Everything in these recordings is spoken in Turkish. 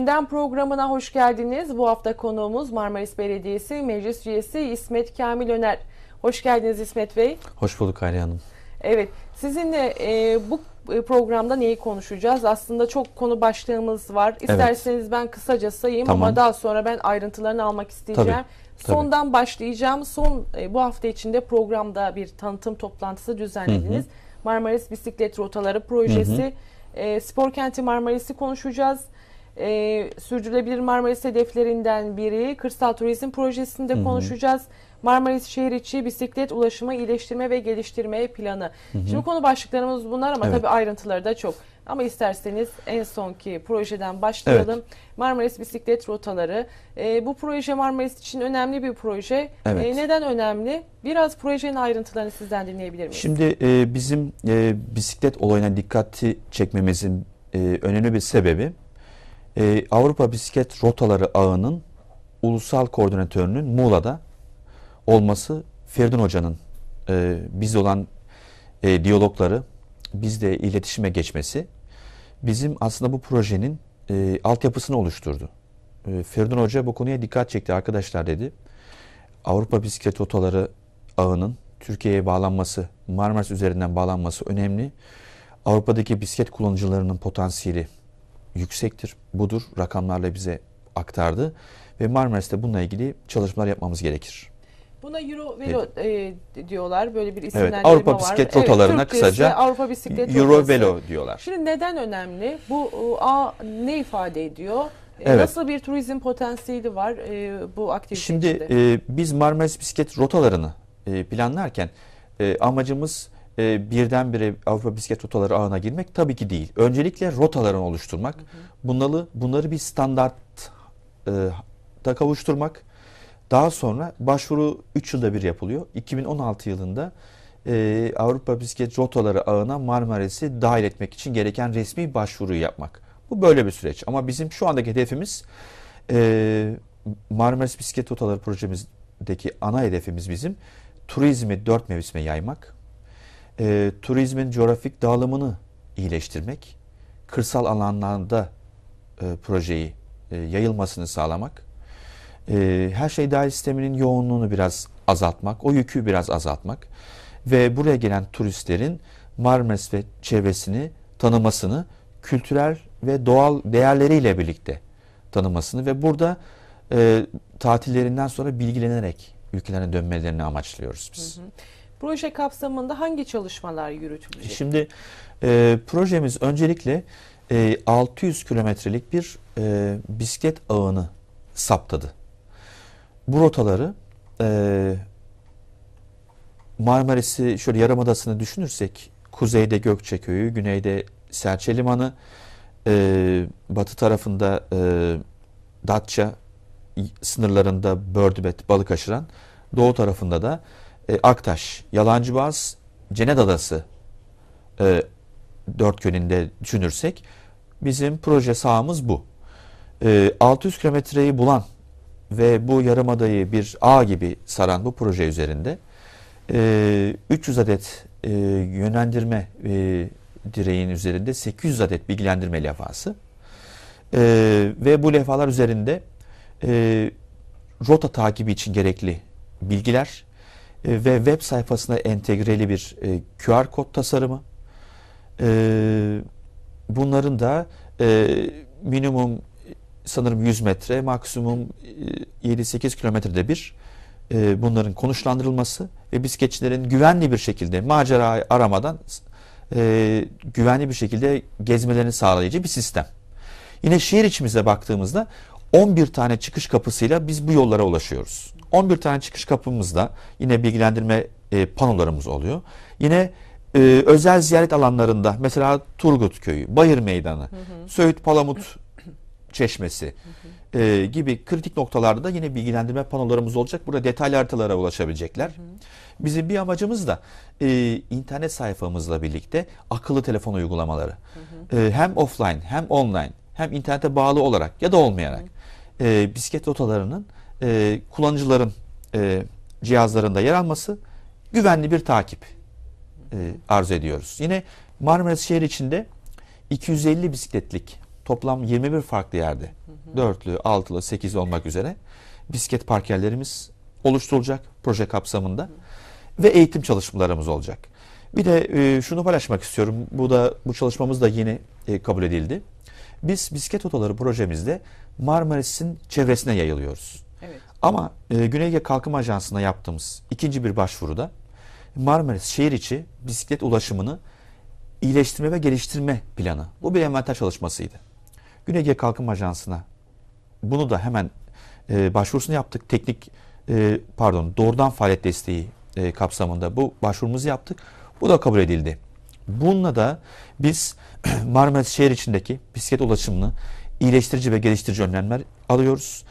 Gündem programına hoş geldiniz. Bu hafta konuğumuz Marmaris Belediyesi Meclis Üyesi İsmet Kamil Öner. Hoş geldiniz İsmet Bey. Hoş bulduk Aliye Hanım. Evet, sizinle e, bu e, programda neyi konuşacağız? Aslında çok konu başlığımız var. İsterseniz evet. ben kısaca sayayım tamam. ama daha sonra ben ayrıntılarını almak isteyeceğim. Tabii, tabii. Sondan başlayacağım. Son e, bu hafta içinde programda bir tanıtım toplantısı düzenlediniz. Hı hı. Marmaris Bisiklet Rotaları Projesi, hı hı. E, Spor Kenti Marmaris'i konuşacağız e, sürdürülebilir Marmaris hedeflerinden biri kırsal turizm projesinde Hı-hı. konuşacağız. Marmaris şehir içi bisiklet ulaşımı iyileştirme ve geliştirme planı. Hı-hı. Şimdi konu başlıklarımız bunlar ama evet. tabii ayrıntıları da çok. Ama isterseniz en sonki projeden başlayalım. Evet. Marmaris bisiklet rotaları. E, bu proje Marmaris için önemli bir proje. Ee, evet. E, neden önemli? Biraz projenin ayrıntılarını sizden dinleyebilir miyiz? Şimdi e, bizim e, bisiklet olayına dikkati çekmemizin e, önemli bir sebebi e, Avrupa Bisiklet Rotaları Ağı'nın ulusal koordinatörünün Muğla'da olması Ferdin Hoca'nın e, biz olan e, diyalogları bizle iletişime geçmesi bizim aslında bu projenin e, altyapısını oluşturdu. E, Ferdin Hoca bu konuya dikkat çekti arkadaşlar dedi. Avrupa Bisiklet Rotaları Ağı'nın Türkiye'ye bağlanması, Marmaris üzerinden bağlanması önemli. Avrupa'daki bisiklet kullanıcılarının potansiyeli yüksektir. Budur rakamlarla bize aktardı ve Marmaris'te bununla ilgili çalışmalar yapmamız gerekir. Buna Euro Velo evet. e, diyorlar. Böyle bir isimlendirme evet, Avrupa var. bisiklet rotalarına evet, kısaca Avrupa bisiklet Euro rotası. Velo diyorlar. Şimdi neden önemli? Bu A ne ifade ediyor? E, evet. Nasıl bir turizm potansiyeli var e, bu aktivite Şimdi e, biz Marmaris bisiklet rotalarını e, planlarken e, amacımız e, birdenbire Avrupa bisiklet rotaları ağına girmek tabii ki değil. Öncelikle rotalarını oluşturmak, hı hı. bunları bunları bir standart e, da kavuşturmak. Daha sonra başvuru 3 yılda bir yapılıyor. 2016 yılında e, Avrupa bisiklet rotaları ağına Marmaris'i dahil etmek için gereken resmi başvuruyu yapmak. Bu böyle bir süreç. Ama bizim şu andaki hedefimiz e, Marmaris Bisiklet Rotaları projemizdeki ana hedefimiz bizim turizmi dört mevsime yaymak e, turizmin coğrafik dağılımını iyileştirmek, kırsal alanlarda e, projeyi e, yayılmasını sağlamak, e, her şey dahil sisteminin yoğunluğunu biraz azaltmak, o yükü biraz azaltmak ve buraya gelen turistlerin Marmaris ve çevresini tanımasını kültürel ve doğal değerleriyle birlikte tanımasını ve burada e, tatillerinden sonra bilgilenerek ülkelerine dönmelerini amaçlıyoruz biz. Hı hı. Proje kapsamında hangi çalışmalar yürütülecek? Şimdi e, projemiz öncelikle e, 600 kilometrelik bir e, bisiklet ağını saptadı. Bu rotaları e, Marmaris'i şöyle Yarımadası'nı düşünürsek kuzeyde Gökçeköy'ü, güneyde Serçe Limanı, e, batı tarafında e, Datça sınırlarında Bördübet, Balıkaşıran, doğu tarafında da e, Aktaş, Yalancıbaz, Cened Adası e, dört yönünde düşünürsek bizim proje sahamız bu. E, 600 kilometreyi bulan ve bu yarımadayı bir ağ gibi saran bu proje üzerinde e, 300 adet e, yönlendirme e, direğin üzerinde 800 adet bilgilendirme levhası e, ve bu levhalar üzerinde e, rota takibi için gerekli bilgiler, e, ve web sayfasına entegreli bir e, QR kod tasarımı. E, bunların da minimum sanırım 100 metre, maksimum 7-8 kilometrede bir bunların konuşlandırılması ve bisikletçilerin güvenli bir şekilde macera aramadan güvenli bir şekilde gezmelerini sağlayıcı bir sistem. Yine şehir içimize baktığımızda 11 tane çıkış kapısıyla biz bu yollara ulaşıyoruz. 11 tane çıkış kapımızda yine bilgilendirme e, panolarımız oluyor. Yine e, özel ziyaret alanlarında mesela Turgut Köyü, Bayır Meydanı, Söğüt Palamut Çeşmesi E, gibi kritik noktalarda da yine bilgilendirme panolarımız olacak. Burada detaylı haritalara ulaşabilecekler. Bizim bir amacımız da e, internet sayfamızla birlikte akıllı telefon uygulamaları E, hem offline hem online hem internete bağlı olarak ya da olmayarak E, bisiklet rotalarının e, kullanıcıların e, cihazlarında yer alması güvenli bir takip e, arzu ediyoruz. Yine Marmaris şehir içinde 250 bisikletlik toplam 21 farklı yerde dörtlü, altılı, sekizli olmak üzere bisiklet park yerlerimiz oluşturulacak proje kapsamında ve eğitim çalışmalarımız olacak. Bir de e, şunu paylaşmak istiyorum. Bu da bu çalışmamız da yeni e, kabul edildi. Biz bisiklet otoları projemizde Marmaris'in çevresine yayılıyoruz. Ama e, Güney Ege Kalkınma Ajansı'na yaptığımız ikinci bir başvuruda Marmaris şehir içi bisiklet ulaşımını iyileştirme ve geliştirme planı. Bu bir envanter çalışmasıydı. Güney Ege Kalkınma Ajansı'na bunu da hemen e, başvurusunu yaptık. Teknik e, pardon doğrudan faaliyet desteği e, kapsamında bu başvurumuzu yaptık. Bu da kabul edildi. Bununla da biz Marmaris şehir içindeki bisiklet ulaşımını iyileştirici ve geliştirici önlemler alıyoruz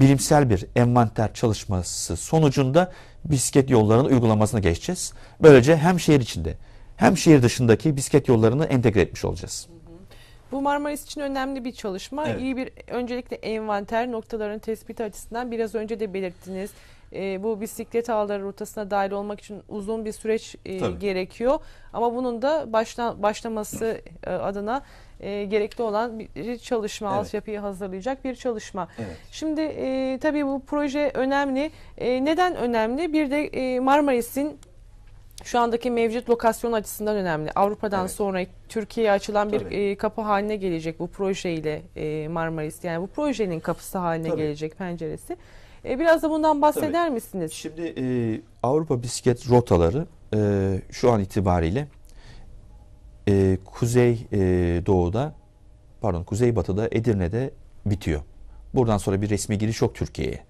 bilimsel bir envanter çalışması sonucunda bisiklet yollarının uygulamasına geçeceğiz. Böylece hem şehir içinde hem şehir dışındaki bisiklet yollarını entegre etmiş olacağız. Bu Marmaris için önemli bir çalışma. Evet. İyi bir öncelikle envanter noktalarının tespiti açısından biraz önce de belirttiniz. E, bu bisiklet ağları rotasına dahil olmak için uzun bir süreç e, gerekiyor. Ama bunun da başla, başlaması e, adına e, gerekli olan bir çalışma, evet. altyapıyı hazırlayacak bir çalışma. Evet. Şimdi e, tabii bu proje önemli. E, neden önemli? Bir de e, Marmaris'in şu andaki mevcut lokasyon açısından önemli. Avrupa'dan evet. sonra Türkiye'ye açılan Tabii. bir e, kapı haline gelecek bu projeyle e, Marmaris. Yani bu projenin kapısı haline Tabii. gelecek penceresi. E, biraz da bundan bahseder Tabii. misiniz? Şimdi e, Avrupa bisiklet rotaları e, şu an itibariyle e, kuzey e, doğuda pardon Kuzey Batı'da Edirne'de bitiyor. Buradan sonra bir resmi giriş yok Türkiye'ye.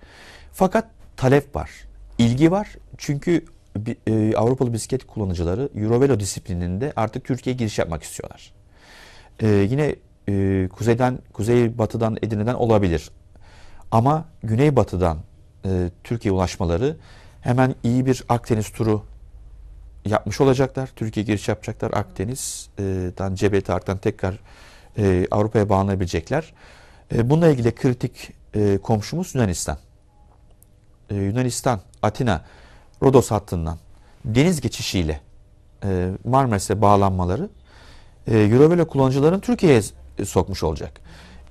Fakat talep var, ilgi var. Çünkü e, Avrupalı bisiklet kullanıcıları Eurovelo disiplininde artık Türkiye'ye giriş yapmak istiyorlar. E, yine e, kuzeyden, Batı'dan Edirne'den olabilir. Ama güneybatıdan e, Türkiye'ye ulaşmaları hemen iyi bir Akdeniz turu yapmış olacaklar. Türkiye giriş yapacaklar. Akdeniz'den Cebel Tarık'tan tekrar e, Avrupa'ya bağlanabilecekler. E, bununla ilgili kritik e, komşumuz Yunanistan. E, Yunanistan, Atina, Rodos hattından deniz geçişiyle e, Marmaris'e bağlanmaları e, Eurovelo kullanıcıların Türkiye'ye e, sokmuş olacak.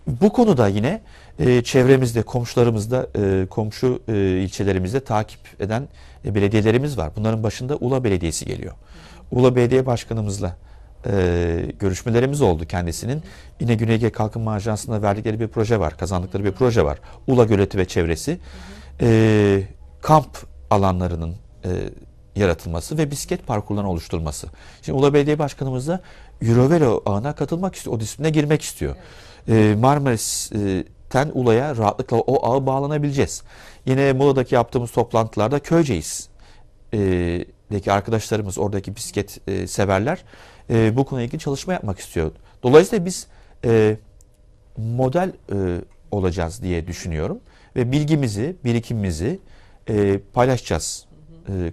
Bu konuda yine e, çevremizde, komşularımızda, e, komşu e, ilçelerimizde takip eden e, belediyelerimiz var. Bunların başında Ula Belediyesi geliyor. Ula Belediye Başkanımızla e, görüşmelerimiz oldu kendisinin. Yine Güneyge Kalkınma Ajansı'nda verdikleri bir proje var, kazandıkları bir proje var. Ula Göleti ve çevresi. E, kamp alanlarının e, yaratılması ve bisiklet parkurlarının oluşturulması. Şimdi Ula Belediye Başkanımız da Eurovelo ağına katılmak istiyor. O disipline girmek istiyor. Evet. Ee, Marmaris'ten Ula'ya rahatlıkla o ağa bağlanabileceğiz. Yine Muğla'daki yaptığımız toplantılarda Köyceğiz e, deki arkadaşlarımız, oradaki bisiklet e, severler e, bu konuyla ilgili çalışma yapmak istiyor. Dolayısıyla biz model olacağız diye düşünüyorum ve bilgimizi, birikimimizi paylaşacağız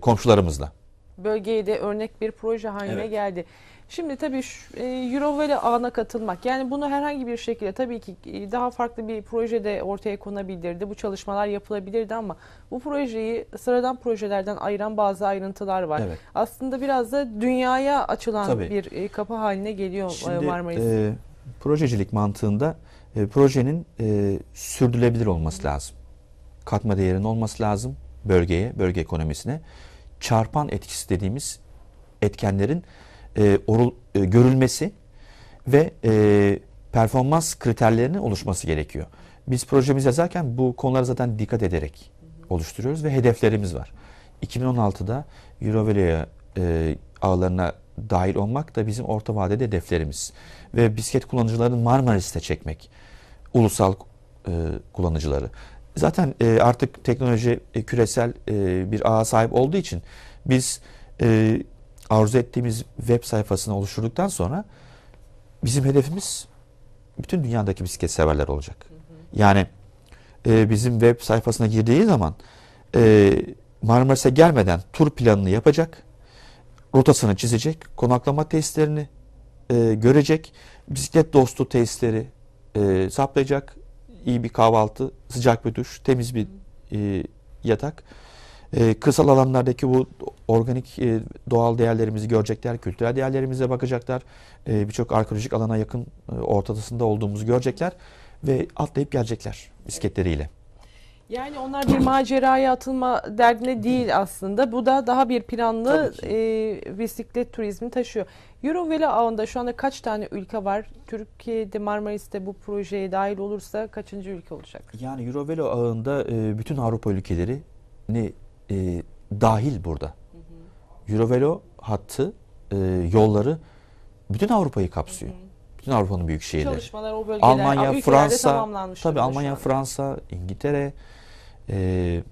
komşularımızla. Bölgeye de örnek bir proje haline evet. geldi. Şimdi tabii e, Eurovale ağına katılmak yani bunu herhangi bir şekilde tabii ki e, daha farklı bir projede ortaya konabilirdi. Bu çalışmalar yapılabilirdi ama bu projeyi sıradan projelerden ayıran bazı ayrıntılar var. Evet. Aslında biraz da dünyaya açılan tabii. bir e, kapı haline geliyor Şimdi, Marmaris. E, projecilik mantığında e, projenin e, sürdürülebilir olması lazım. Katma değerinin olması lazım bölgeye, bölge ekonomisine. Çarpan etkisi dediğimiz etkenlerin e, orul, e, görülmesi ve e, performans kriterlerinin oluşması gerekiyor. Biz projemizi yazarken bu konulara zaten dikkat ederek oluşturuyoruz ve hedeflerimiz var. 2016'da Eurovalia'ya e, ağlarına dahil olmak da bizim orta vadede hedeflerimiz. Ve bisiklet kullanıcılarını Marmaris'te çekmek. Ulusal e, kullanıcıları. Zaten e, artık teknoloji e, küresel e, bir ağa sahip olduğu için biz e, arzu ettiğimiz web sayfasını oluşturduktan sonra bizim hedefimiz bütün dünyadaki bisiklet severler olacak. Yani e, bizim web sayfasına girdiği zaman e, Marmaris'e gelmeden tur planını yapacak, rotasını çizecek, konaklama tesislerini e, görecek, bisiklet dostu tesisleri e, saplayacak, iyi bir kahvaltı, sıcak bir duş, temiz bir e, yatak e, kırsal alanlardaki bu organik e, doğal değerlerimizi görecekler, kültürel değerlerimize bakacaklar. Ee, birçok arkeolojik alana yakın e, ortasında olduğumuzu görecekler ve atlayıp gelecekler bisikletleriyle. Yani onlar bir maceraya atılma derdine değil aslında. Bu da daha bir planlı e, bisiklet turizmi taşıyor. Eurovelo ağında şu anda kaç tane ülke var? Türkiye'de Marmaris'te bu projeye dahil olursa kaçıncı ülke olacak? Yani Eurovelo ağında e, bütün Avrupa ülkeleri ne e, dahil burada. Eurovelo hattı, e, yolları bütün Avrupa'yı kapsıyor. Bütün Avrupa'nın büyük şehirleri. Çalışmalar o bölgelerde Almanya, Aa, Fransa, tabii Almanya, Fransa, İngiltere, e,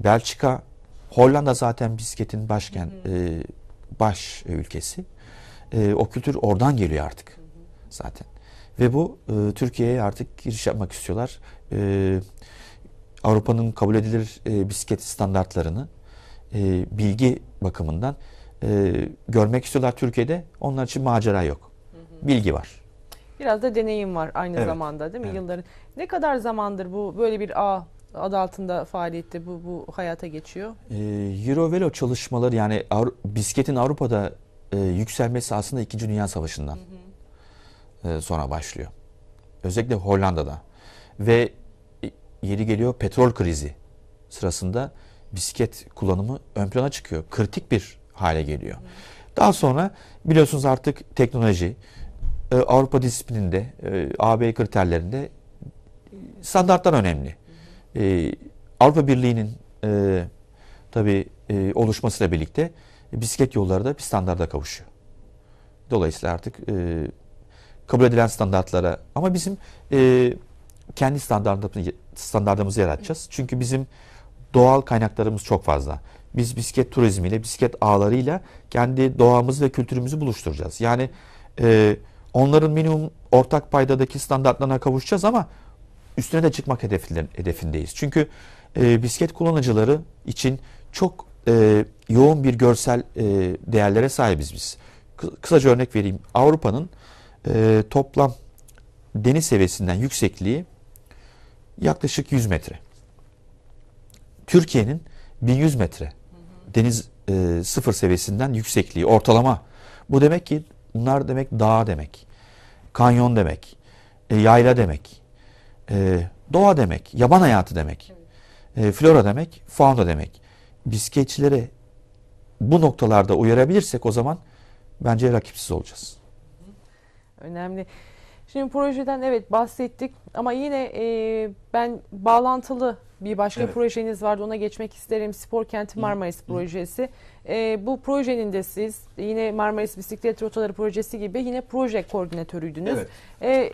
Belçika, Hollanda zaten bisikletin başkent E, baş ülkesi. E, o kültür oradan geliyor artık zaten. Ve bu e, Türkiye'ye artık giriş yapmak istiyorlar. E, Avrupa'nın kabul edilir e, bisiklet standartlarını e, bilgi bakımından e, görmek istiyorlar Türkiye'de. Onlar için macera yok. Bilgi var. Biraz da deneyim var aynı evet. zamanda değil mi? Evet. Yılların ne kadar zamandır bu böyle bir ağ adı altında faaliyette bu bu hayata geçiyor? E, Eurovelo çalışmaları yani Avru bisikletin Avrupa'da e, yükselmesi aslında 2. Dünya Savaşı'ndan hı hı. E, sonra başlıyor. Özellikle Hollanda'da ve yeri geliyor petrol krizi sırasında bisiklet kullanımı ön plana çıkıyor. Kritik bir hale geliyor. Daha sonra biliyorsunuz artık teknoloji e, Avrupa disiplininde e, AB kriterlerinde standarttan önemli. E, Avrupa Birliği'nin tabii oluşmasıyla birlikte bisiklet yolları da bir standarda kavuşuyor. Dolayısıyla artık kabul edilen standartlara ama bizim kendi standartımızı, standartımızı yaratacağız. Çünkü bizim doğal kaynaklarımız çok fazla. Biz bisiklet turizmiyle, bisiklet ağlarıyla kendi doğamızı ve kültürümüzü buluşturacağız. Yani e, onların minimum ortak paydadaki standartlarına kavuşacağız ama üstüne de çıkmak hedefindeyiz. Çünkü e, bisiklet kullanıcıları için çok e, yoğun bir görsel e, değerlere sahibiz biz. Kısaca örnek vereyim. Avrupa'nın e, toplam deniz seviyesinden yüksekliği yaklaşık 100 metre. Türkiye'nin 1100 metre deniz e, sıfır seviyesinden yüksekliği ortalama. Bu demek ki bunlar demek dağ demek, kanyon demek, e, yayla demek, e, doğa demek, yaban hayatı demek, e, flora demek, fauna demek. Bisikletçilere bu noktalarda uyarabilirsek o zaman bence rakipsiz olacağız. Önemli. Şimdi projeden evet bahsettik ama yine e, ben bağlantılı bir başka evet. projeniz vardı ona geçmek isterim. Spor Kenti Marmaris Hı. projesi. E, bu projenin de siz yine Marmaris Bisiklet Rotaları projesi gibi yine proje koordinatörüydünüz. Evet. E,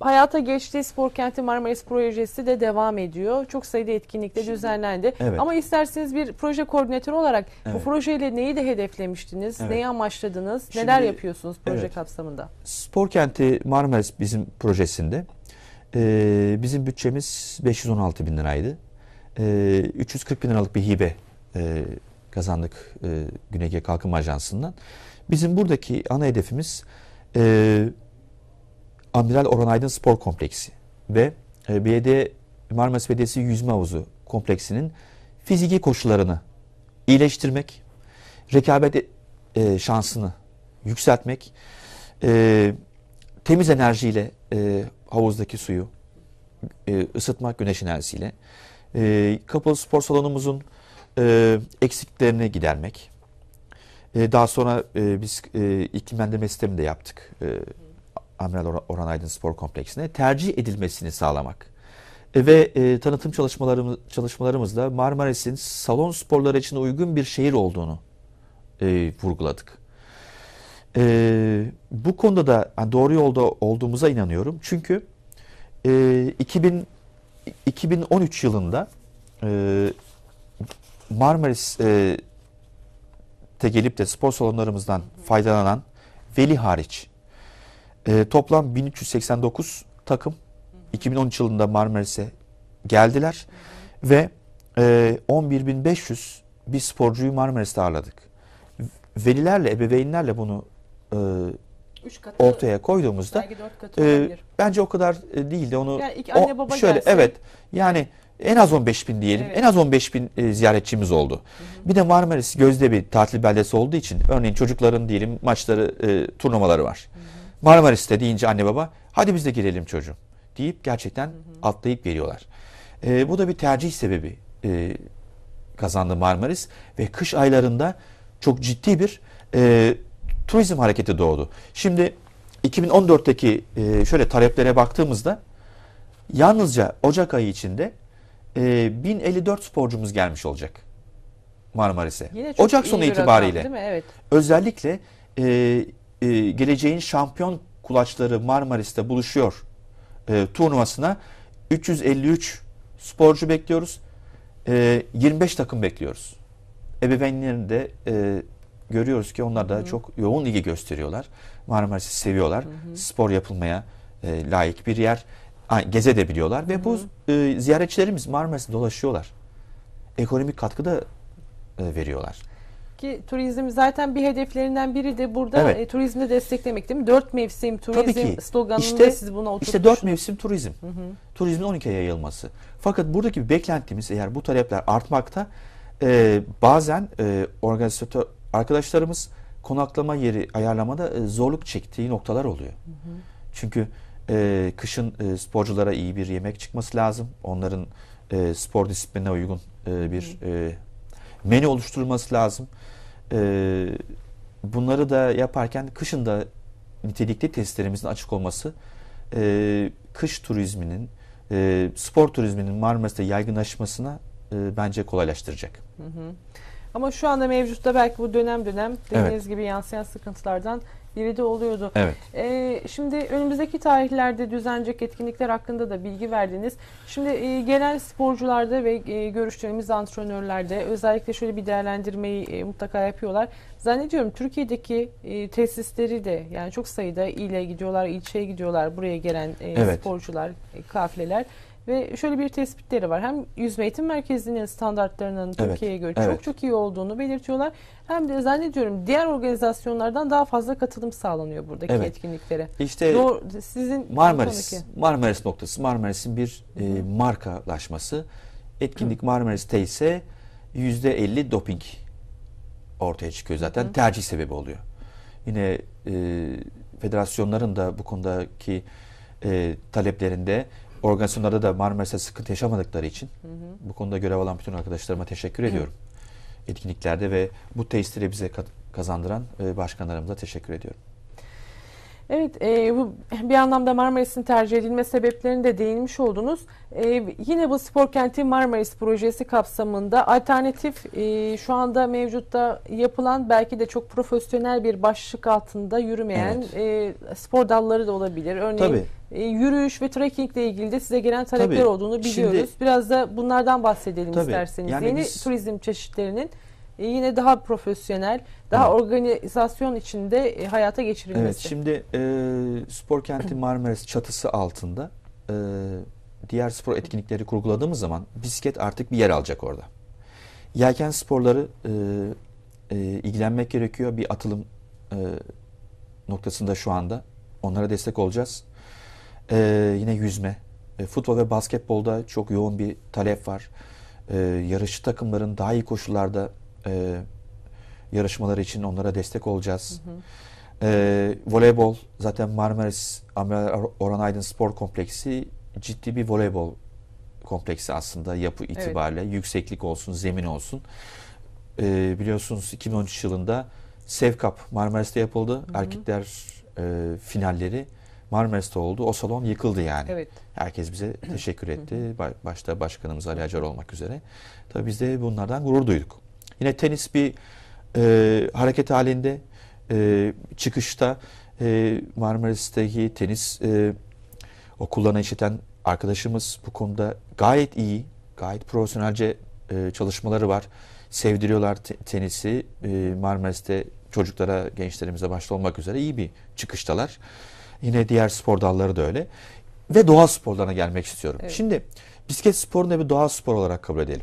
Hayata geçtiği spor kenti Marmaris projesi de devam ediyor. Çok sayıda etkinlikte düzenlendi. Evet. Ama isterseniz bir proje koordinatörü olarak evet. bu projeyle neyi de hedeflemiştiniz? Evet. Neyi amaçladınız? Şimdi, neler yapıyorsunuz proje evet. kapsamında? Spor kenti Marmaris bizim projesinde. Ee, bizim bütçemiz 516 bin liraydı. Ee, 340 bin liralık bir hibe e, kazandık e, Günege Kalkınma Ajansı'ndan. Bizim buradaki ana hedefimiz... E, Amiral Orhan Aydın Spor Kompleksi ve e, BD Marmaris Belediyesi Yüzme Havuzu Kompleksinin fiziki koşullarını iyileştirmek, rekabet e, şansını yükseltmek, e, temiz enerjiyle e, havuzdaki suyu e, ısıtmak güneş enerjisiyle, e, kapalı spor salonumuzun e, eksiklerini gidermek. E, daha sonra e, biz e, iklimlendirme sistemi de yaptık. E, Amiral Orhan Aydın Spor Kompleksine tercih edilmesini sağlamak. E, ve e, tanıtım çalışmalarımız, çalışmalarımızla Marmaris'in salon sporları için uygun bir şehir olduğunu e, vurguladık. E, bu konuda da yani doğru yolda olduğumuza inanıyorum. Çünkü e, 2000, 2013 yılında e, Marmaris'te e, gelip de spor salonlarımızdan faydalanan veli hariç e, toplam 1389 takım 2013 yılında Marmaris'e geldiler ve e, 11.500 bir sporcuyu Marmaris'te ağırladık. Velilerle, ebeveynlerle bunu e, Üç katı, ortaya koyduğumuzda katı e, bence o kadar e, değildi. onu yani ilk anne baba o, şöyle gelse, evet yani en az 15 bin diyelim. Evet. En az 15 bin e, ziyaretçimiz oldu. Hı hı. Bir de Marmaris gözde bir tatil beldesi olduğu için örneğin çocukların diyelim maçları, e, turnuvaları var. Hı hı. Marmaris'te deyince anne baba hadi biz de girelim çocuğum deyip gerçekten hı hı. atlayıp geliyorlar. E, bu da bir tercih sebebi e, ee, kazandı Marmaris ve kış aylarında çok ciddi bir e, turizm hareketi doğdu. Şimdi 2014'teki e, şöyle taleplere baktığımızda yalnızca Ocak ayı içinde e, 1054 sporcumuz gelmiş olacak Marmaris'e. Ocak sonu itibariyle. Rakam, evet. Özellikle e, e, geleceğin şampiyon kulaçları Marmaris'te buluşuyor e, turnuvasına 353 sporcu bekliyoruz. E, 25 takım bekliyoruz. Ebeveynlerini de e, görüyoruz ki onlar da Hı. çok yoğun ilgi gösteriyorlar. Marmaris'i seviyorlar. Hı. Spor yapılmaya e, layık bir yer. Geze de biliyorlar ve bu e, ziyaretçilerimiz Marmaris'te dolaşıyorlar. Ekonomik katkı da e, veriyorlar ki turizm zaten bir hedeflerinden biri de burada evet. e, turizmi desteklemek değil mi? Dört mevsim turizm sloganında işte, siz buna oturtmuş. İşte dört mevsim turizm. Hı hı. Turizmin 12'ye yayılması. Fakat buradaki beklentimiz eğer bu talepler artmakta e, bazen e, organizatör arkadaşlarımız konaklama yeri ayarlamada e, zorluk çektiği noktalar oluyor. Hı hı. Çünkü e, kışın e, sporculara iyi bir yemek çıkması lazım. Onların e, spor disiplinine uygun e, bir E, menü oluşturulması lazım. E, bunları da yaparken kışın da nitelikli testlerimizin açık olması e, kış turizminin, e, spor turizminin Marmaris'te yaygınlaşmasına e, bence kolaylaştıracak. Hı hı. Ama şu anda mevcutta belki bu dönem dönem dediğiniz evet. gibi yansıyan sıkıntılardan biri de oluyordu. Evet. Ee, şimdi önümüzdeki tarihlerde düzenlenecek etkinlikler hakkında da bilgi verdiniz. Şimdi e, genel sporcularda ve e, görüştüğümüz antrenörlerde özellikle şöyle bir değerlendirmeyi e, mutlaka yapıyorlar. Zannediyorum Türkiye'deki e, tesisleri de yani çok sayıda ile gidiyorlar, ilçeye gidiyorlar buraya gelen e, evet. sporcular, e, kafileler. Ve şöyle bir tespitleri var. Hem yüzme eğitim merkezinin standartlarının evet. Türkiye'ye göre evet. çok çok iyi olduğunu belirtiyorlar. Hem de zannediyorum diğer organizasyonlardan daha fazla katılım sağlanıyor buradaki evet. etkinliklere. İşte Doğru, sizin Marmaris, Marmaris noktası. Marmaris'in bir e, markalaşması. Etkinlik Marmaris'te ise %50 doping ortaya çıkıyor zaten. Hı. Tercih sebebi oluyor. Yine e, federasyonların da bu konudaki e, taleplerinde organizasyonlarda da Marmaris'te sıkıntı yaşamadıkları için hı hı. bu konuda görev alan bütün arkadaşlarıma teşekkür ediyorum. Hı. Etkinliklerde ve bu tesisleri bize kazandıran e, başkanlarımıza teşekkür ediyorum. Evet, e, bu bir anlamda Marmaris'in tercih edilme sebeplerini de değinmiş oldunuz. E, yine bu spor kenti Marmaris projesi kapsamında alternatif e, şu anda mevcutta yapılan belki de çok profesyonel bir başlık altında yürümeyen evet. e, spor dalları da olabilir. Örneğin Tabii. E, yürüyüş ve trekkingle ilgili de size gelen talepler Tabii. olduğunu biliyoruz. Şimdi, Biraz da bunlardan bahsedelim Tabii. isterseniz. Yani Yeni biz, turizm çeşitlerinin e, yine daha profesyonel, daha evet. organizasyon içinde e, hayata geçirilmesi. Evet şimdi e, spor kenti Marmaris çatısı altında e, diğer spor etkinlikleri kurguladığımız zaman bisiklet artık bir yer alacak orada. Yelken sporları e, e, ilgilenmek gerekiyor. Bir atılım e, noktasında şu anda. Onlara destek olacağız. E, yine yüzme. E, futbol ve basketbolda çok yoğun bir talep var. E, yarışçı takımların daha iyi koşullarda e, yarışmaları için onlara destek olacağız. Hı hı. E, voleybol zaten Marmaris Amiral Orhan Aydın Spor Kompleksi ciddi bir voleybol kompleksi aslında yapı itibariyle. Evet. Yükseklik olsun, zemin olsun. E, biliyorsunuz 2013 yılında Sev Cup Marmaris'te yapıldı. Hı hı. Erkekler e, finalleri Marmaris'te oldu. O salon yıkıldı yani. Evet. Herkes bize teşekkür etti. Başta başkanımız Ali Acar olmak üzere. Tabii biz de bunlardan gurur duyduk. Yine tenis bir e, hareket halinde e, çıkışta e, Marmaris'teki tenis e, okullarına işleten arkadaşımız bu konuda gayet iyi, gayet profesyonelce e, çalışmaları var. Sevdiriyorlar te- tenisi e, Marmaris'te çocuklara, gençlerimize başta olmak üzere iyi bir çıkıştalar. Yine diğer spor dalları da öyle. Ve doğa sporlarına gelmek istiyorum. Evet. Şimdi bisiklet sporunu da bir doğa spor olarak kabul edelim.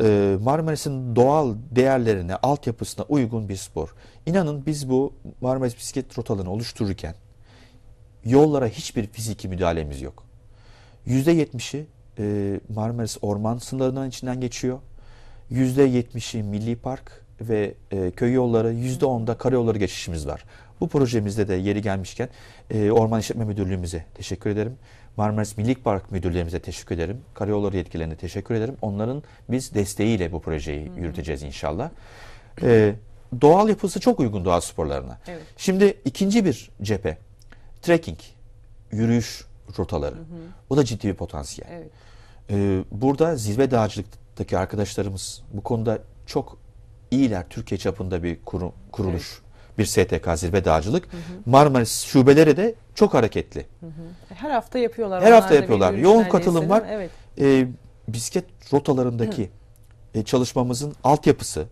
E, Marmaris'in doğal değerlerine, altyapısına uygun bir spor. İnanın biz bu Marmaris bisiklet rotalarını oluştururken yollara hiçbir fiziki müdahalemiz yok. %70'i e, Marmaris orman sınırlarından içinden geçiyor. %70'i Milli Park ve e, köy yolları, %10'da karayolları geçişimiz var. Bu projemizde de yeri gelmişken e, Orman İşletme Müdürlüğümüze teşekkür ederim. Marmaris Milli Park müdürlerimize teşekkür ederim. Karayolları yetkililerine teşekkür ederim. Onların biz desteğiyle bu projeyi hmm. yürüteceğiz inşallah. Ee, doğal yapısı çok uygun doğal sporlarına. Evet. Şimdi ikinci bir cephe. Trekking, yürüyüş rotaları. Hı hı. O da ciddi bir potansiyel. Evet. Ee, burada zirve dağcılıktaki arkadaşlarımız bu konuda çok iyiler. Türkiye çapında bir kurum, kuruluş. Evet bir STK zirve dağcılık. Hı hı. Marmaris şubeleri de çok hareketli. Hı hı. E, her hafta yapıyorlar. Her hafta yapıyorlar. Yoğun katılım var. Evet. E, bisiklet rotalarındaki hı. E, çalışmamızın altyapısı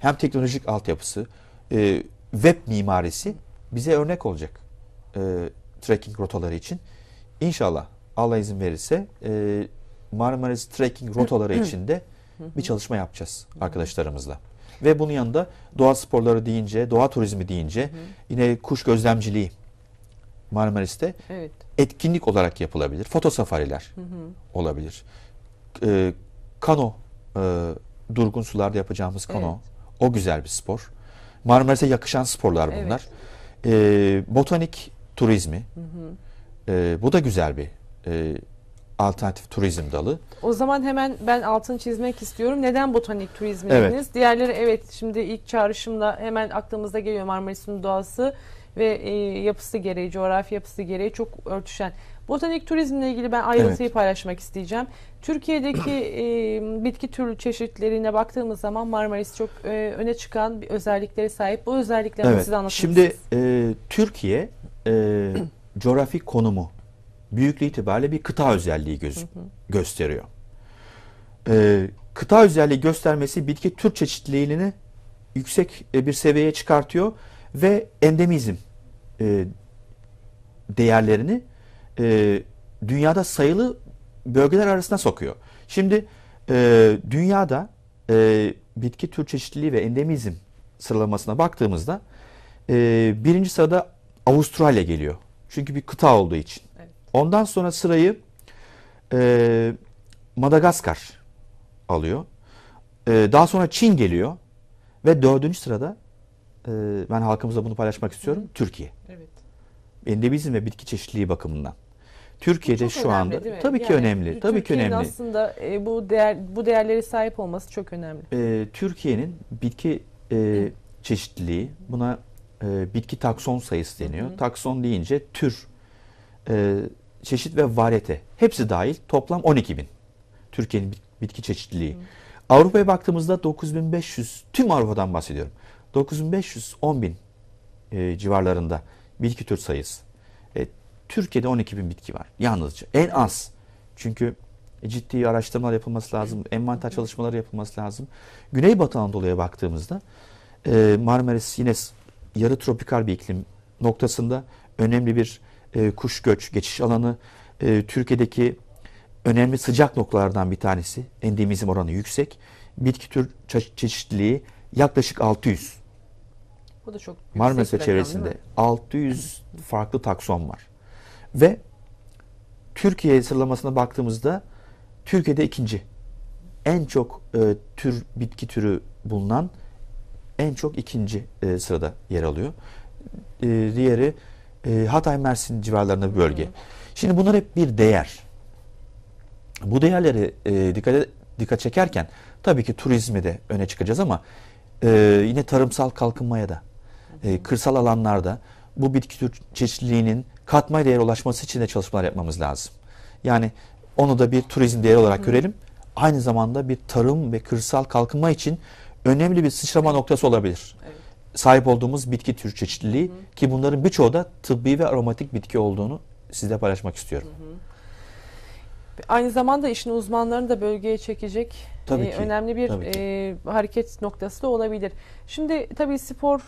hem teknolojik altyapısı e, web mimarisi bize örnek olacak e, trekking rotaları için. İnşallah Allah izin verirse e, Marmaris trekking rotaları için de bir çalışma yapacağız arkadaşlarımızla. Ve bunun yanında doğa sporları deyince, doğa turizmi deyince hı yine kuş gözlemciliği Marmaris'te evet. etkinlik olarak yapılabilir. Foto safariler hı. olabilir. E, kano, e, durgun sularda yapacağımız kano. Evet. O güzel bir spor. Marmaris'e yakışan sporlar bunlar. Evet. E, botanik turizmi. Hı hı. E, bu da güzel bir e, alternatif turizm dalı. O zaman hemen ben altını çizmek istiyorum. Neden botanik turizm dediniz? Evet. Diğerleri evet şimdi ilk çağrışımda hemen aklımıza geliyor Marmaris'in doğası ve e, yapısı gereği, coğrafi yapısı gereği çok örtüşen. Botanik turizmle ilgili ben ayrıntıyı evet. paylaşmak isteyeceğim. Türkiye'deki e, bitki türlü çeşitlerine baktığımız zaman Marmaris çok e, öne çıkan bir özelliklere sahip. Bu özellikleri evet. siz anlatın. Şimdi e, Türkiye e, coğrafi konumu büyüklüğü itibariyle bir kıta özelliği göz, hı hı. gösteriyor. Ee, kıta özelliği göstermesi bitki tür çeşitliliğini yüksek e, bir seviyeye çıkartıyor ve endemizm e, değerlerini e, dünyada sayılı bölgeler arasına sokuyor. Şimdi e, dünyada e, bitki tür çeşitliliği ve endemizm sıralamasına baktığımızda e, birinci sırada Avustralya geliyor. Çünkü bir kıta olduğu için. Ondan sonra sırayı e, Madagaskar alıyor. E, daha sonra Çin geliyor. Ve dördüncü sırada e, ben halkımıza bunu paylaşmak istiyorum. Hı. Türkiye. Evet. Endemizm ve bitki çeşitliliği bakımından. Türkiye'de şu önemli, anda tabii ki yani, önemli. Tabii ki önemli. aslında e, bu değer bu değerlere sahip olması çok önemli. E, Türkiye'nin bitki e, çeşitliliği buna e, bitki takson sayısı deniyor. Hı. Takson deyince tür e, çeşit ve variyete hepsi dahil toplam 12 bin. Türkiye'nin bitki çeşitliliği. Hı. Hmm. Avrupa'ya baktığımızda 9500 tüm Avrupa'dan bahsediyorum. 9500-10 bin e, civarlarında bitki tür sayısı. E, Türkiye'de 12 bin bitki var yalnızca en az. Çünkü e, ciddi araştırmalar yapılması lazım, envanter çalışmaları yapılması lazım. Güneybatı Anadolu'ya baktığımızda e, Marmaris yine yarı tropikal bir iklim noktasında önemli bir e, kuş göç geçiş alanı. E, Türkiye'deki önemli sıcak noktalardan bir tanesi. Endemizm oranı yüksek. Bitki tür çe- çeşitliliği yaklaşık 600. Bu da çok yüksek Marmara çevresinde 600 farklı takson var. Ve Türkiye sıralamasına baktığımızda Türkiye'de ikinci. En çok e, tür bitki türü bulunan en çok ikinci e, sırada yer alıyor. E, diğeri e, Hatay Mersin civarlarında bir bölge. Hı. Şimdi bunlar hep bir değer. Bu değerleri e, dikkat e, dikkat çekerken tabii ki turizmi de öne çıkacağız ama e, yine tarımsal kalkınmaya da e, kırsal alanlarda bu bitki tür çeşitliliğinin katma değer ulaşması için de çalışmalar yapmamız lazım. Yani onu da bir turizm değeri olarak görelim. Aynı zamanda bir tarım ve kırsal kalkınma için önemli bir sıçrama noktası olabilir. Evet sahip olduğumuz bitki tür çeşitliliği hı hı. ki bunların birçoğu da tıbbi ve aromatik bitki olduğunu sizle paylaşmak istiyorum. Hı hı. Aynı zamanda işin uzmanlarını da bölgeye çekecek tabii e, ki, önemli bir tabii e, hareket noktası da olabilir. Şimdi tabii spor,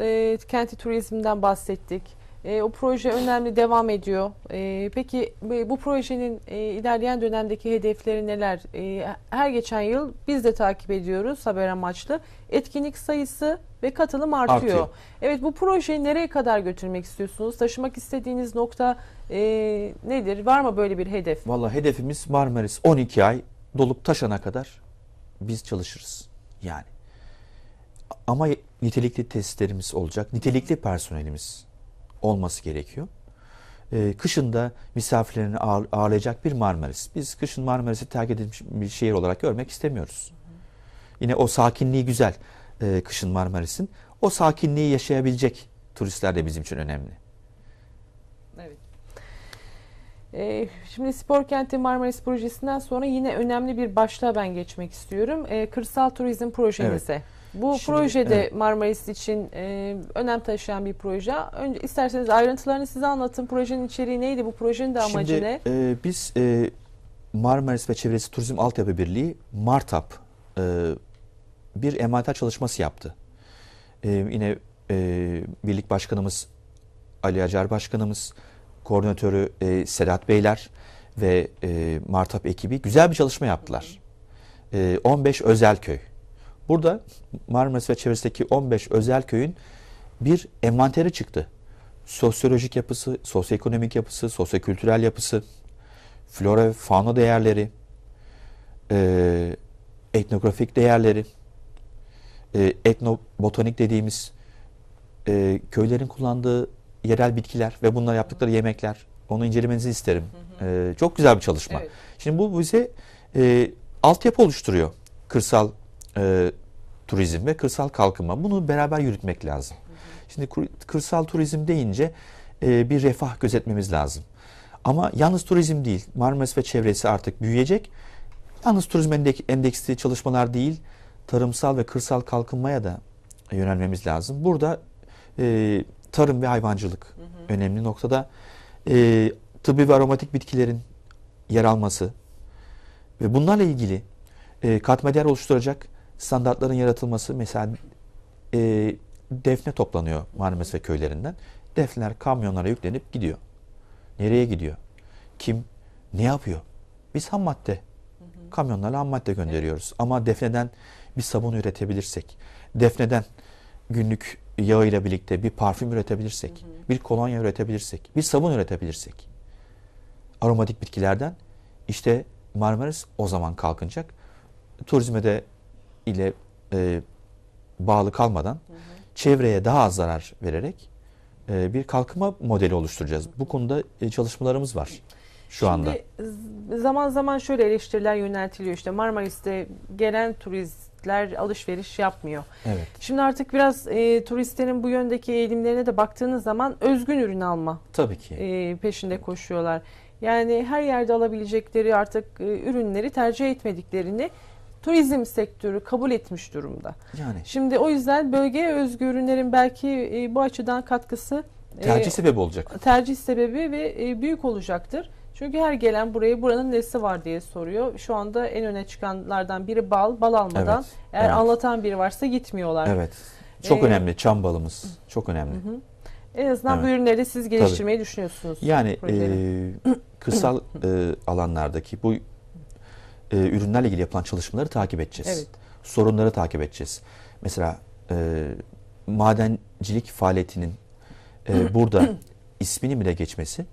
e, kenti turizminden bahsettik. E, o proje önemli devam ediyor. E, peki e, bu projenin e, ilerleyen dönemdeki hedefleri neler? E, her geçen yıl biz de takip ediyoruz haber amaçlı. Etkinlik sayısı ve katılım artıyor. artıyor. Evet bu projeyi nereye kadar götürmek istiyorsunuz? Taşımak istediğiniz nokta e, nedir? Var mı böyle bir hedef? Valla hedefimiz Marmaris 12 ay dolup taşana kadar biz çalışırız. Yani ama nitelikli testlerimiz olacak, nitelikli personelimiz olması gerekiyor. E, ee, kışın da misafirlerini ağırlayacak bir Marmaris. Biz kışın Marmaris'i terk edilmiş bir şehir olarak görmek istemiyoruz. Yine o sakinliği güzel e, kışın Marmaris'in. O sakinliği yaşayabilecek turistler de bizim için önemli. Evet. Ee, şimdi Spor Kenti Marmaris projesinden sonra yine önemli bir başlığa ben geçmek istiyorum. Ee, kırsal turizm projenize. Evet. Bu Şimdi, projede evet. Marmaris için e, önem taşıyan bir proje. Önce isterseniz ayrıntılarını size anlatın. Projenin içeriği neydi? Bu projenin de amacı Şimdi, ne? E, biz e, Marmaris ve Çevresi Turizm Altyapı Birliği Martap e, bir envanter çalışması yaptı. E, yine e, birlik başkanımız Ali Acar başkanımız, koordinatörü e, Sedat Beyler ve e, Martap ekibi güzel bir çalışma yaptılar. E, 15 özel köy burada Marmaris ve çevresindeki 15 özel köyün bir envanteri çıktı. Sosyolojik yapısı, sosyoekonomik yapısı, sosyokültürel yapısı, flora ve fauna değerleri, e, etnografik değerleri, e, etnobotanik dediğimiz e, köylerin kullandığı yerel bitkiler ve bunlar yaptıkları yemekler. Onu incelemenizi isterim. E, çok güzel bir çalışma. Evet. Şimdi bu bize e, altyapı oluşturuyor. Kırsal e, turizm ve kırsal kalkınma. Bunu beraber yürütmek lazım. Şimdi kırsal turizm deyince e, bir refah gözetmemiz lazım. Ama yalnız turizm değil. Marmaris ve çevresi artık büyüyecek. Yalnız turizm endeksli çalışmalar değil, tarımsal ve kırsal kalkınmaya da yönelmemiz lazım. Burada e, tarım ve hayvancılık hı hı. önemli noktada. E, tıbbi ve aromatik bitkilerin yer alması ve bunlarla ilgili e, katma değer oluşturacak standartların yaratılması mesela e, defne toplanıyor Marmaris ve köylerinden. Defneler kamyonlara yüklenip gidiyor. Nereye gidiyor? Kim? Ne yapıyor? Biz ham madde. Hı Kamyonlarla ham madde gönderiyoruz. Evet. Ama defneden bir sabun üretebilirsek, defneden günlük yağ ile birlikte bir parfüm üretebilirsek, hı hı. bir kolonya üretebilirsek, bir sabun üretebilirsek aromatik bitkilerden işte Marmaris o zaman kalkınacak. Turizme de ile e, bağlı kalmadan hı hı. çevreye daha az zarar vererek e, bir kalkınma modeli oluşturacağız. Hı hı. Bu konuda e, çalışmalarımız var. Şu Şimdi anda. zaman zaman şöyle eleştiriler yöneltiliyor işte Marmaris'te gelen turistler alışveriş yapmıyor. Evet. Şimdi artık biraz e, turistlerin bu yöndeki eğilimlerine de baktığınız zaman özgün ürün alma Tabii ki. E, peşinde koşuyorlar. Yani her yerde alabilecekleri artık e, ürünleri tercih etmediklerini turizm sektörü kabul etmiş durumda. Yani. Şimdi o yüzden bölgeye özgü ürünlerin belki e, bu açıdan katkısı e, tercih e, sebebi olacak. Tercih sebebi ve e, büyük olacaktır. Çünkü her gelen buraya buranın nesi var diye soruyor. Şu anda en öne çıkanlardan biri bal. Bal almadan evet, eğer evet. anlatan biri varsa gitmiyorlar. Evet. Çok ee, önemli çam balımız. Çok önemli. Hı hı. En azından evet. bu ürünleri siz geliştirmeyi Tabii. düşünüyorsunuz. Yani e, kırsal e, alanlardaki bu e, ürünlerle ilgili yapılan çalışmaları takip edeceğiz. Evet. Sorunları takip edeceğiz. Mesela e, madencilik faaliyetinin e, burada ismini bile geçmesi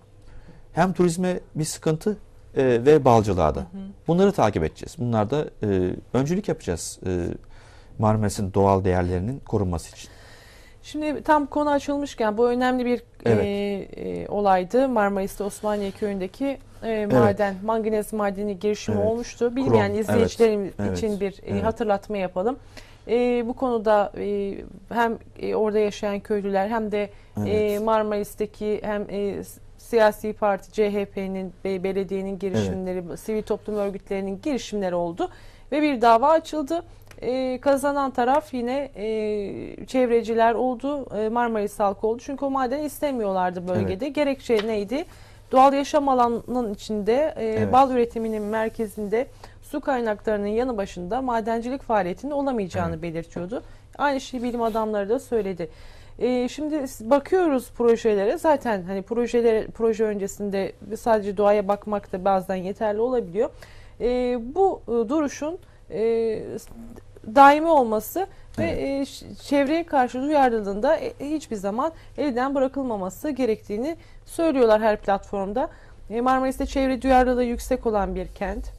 hem turizme bir sıkıntı e, ve balcılığa da. Bunları takip edeceğiz. Bunlarda e, öncülük yapacağız e, Marmaris'in doğal değerlerinin korunması için. Şimdi tam konu açılmışken bu önemli bir evet. e, e, olaydı. Marmaris'te Osmaniye köyündeki e, maden, evet. manganez madeni girişimi evet. olmuştu. Bilmeyen Krom. izleyicilerimiz evet. için evet. bir e, evet. hatırlatma yapalım. E, bu konuda e, hem e, orada yaşayan köylüler hem de e, evet. e, Marmaris'teki hem e, siyasi parti CHP'nin ve belediyenin girişimleri, evet. sivil toplum örgütlerinin girişimleri oldu ve bir dava açıldı. E, kazanan taraf yine e, çevreciler oldu, e, Marmaris halkı oldu. Çünkü o maden istemiyorlardı bölgede. Evet. Gerekçe neydi? Doğal yaşam alanının içinde, e, evet. bal üretiminin merkezinde, su kaynaklarının yanı başında madencilik faaliyetinin olamayacağını evet. belirtiyordu. Aynı şeyi bilim adamları da söyledi. E, şimdi bakıyoruz projelere zaten hani projeler proje öncesinde sadece doğaya bakmak da bazen yeterli olabiliyor. E, bu e, duruşun e, daimi olması evet. ve çevreye karşı duyarlılığında e, e, hiçbir zaman elden bırakılmaması gerektiğini söylüyorlar her platformda. E, Marmaris'te çevre duyarlılığı yüksek olan bir kent.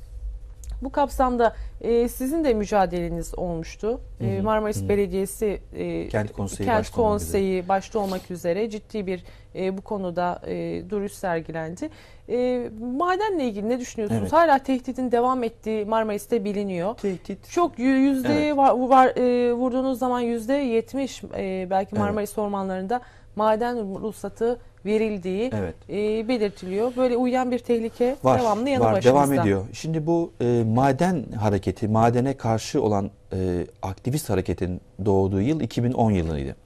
Bu kapsamda e, sizin de mücadeleniz olmuştu. E, Marmaris hı. Belediyesi e, Kent Konseyi, Kent başta, konseyi başta olmak üzere ciddi bir e, bu konuda e, duruş sergilendi. E, madenle ilgili ne düşünüyorsunuz? Evet. Hala tehditin devam ettiği Marmaris'te biliniyor. Tehdit. Çok yüzde evet. var, var e, vurduğunuz zaman yüzde yetmiş e, belki Marmaris evet. ormanlarında maden ruhsatı verildiği evet. e, belirtiliyor. Böyle uyuyan bir tehlike var, devamlı yanı var, başımızda. Devam ediyor. Şimdi bu e, maden hareketi, madene karşı olan e, aktivist hareketin doğduğu yıl 2010 yılıydı.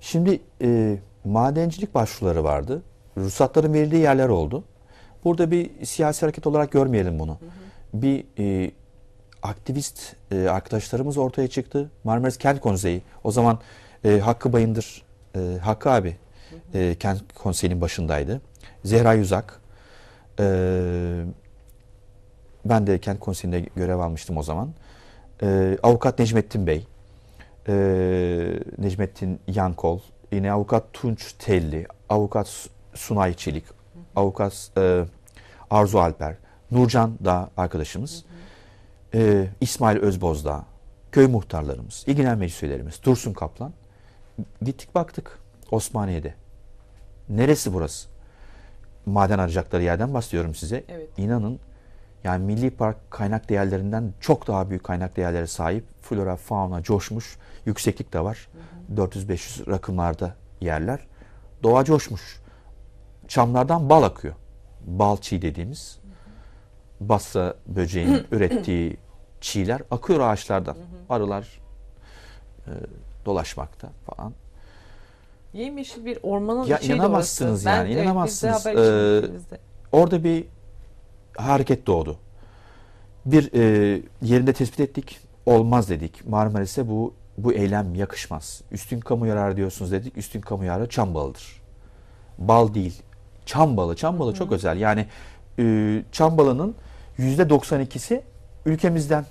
Şimdi e, madencilik başvuruları vardı. Ruhsatların verildiği yerler oldu. Burada bir siyasi hareket olarak görmeyelim bunu. Hı hı. Bir e, aktivist e, arkadaşlarımız ortaya çıktı. Marmaris Kent Konseyi. O zaman e, Hakkı Bayındır, e, Hakkı abi e, kent konseyinin başındaydı. Zehra Yüzak, e, ben de kent konseyinde görev almıştım o zaman. E, avukat Necmettin Bey, e, Necmettin Yankol, yine avukat Tunç Telli, avukat Sunay Çelik, hı hı. avukat e, Arzu Alper, Nurcan da arkadaşımız, hı hı. E, İsmail Özbozda, köy muhtarlarımız, ilgilenen meclis üyelerimiz, Dursun Kaplan. Gittik baktık Osmaniye'de. Neresi burası? Maden arayacakları yerden bahsediyorum size. Evet. İnanın yani milli park kaynak değerlerinden çok daha büyük kaynak değerlere sahip. Flora, fauna coşmuş. Yükseklik de var. 400-500 rakımlarda yerler. Doğa coşmuş. Çamlardan bal akıyor. Bal çiğ dediğimiz. Basra böceğinin ürettiği çiğler akıyor ağaçlardan. Arılar e, dolaşmakta falan. Yemyeşil bir ormanın ya içiydi inanamazsınız orası. yani ben, inanamazsınız. Evet, ee, orada bir hareket doğdu. Bir e, yerinde tespit ettik. Olmaz dedik. Marmaris'e bu bu eylem yakışmaz. Üstün kamu yararı diyorsunuz dedik. Üstün kamu yararı çam balıdır. Bal değil. Çam balı. Çam balı Hı. çok özel. Yani e, çam balının %92'si ülkemizden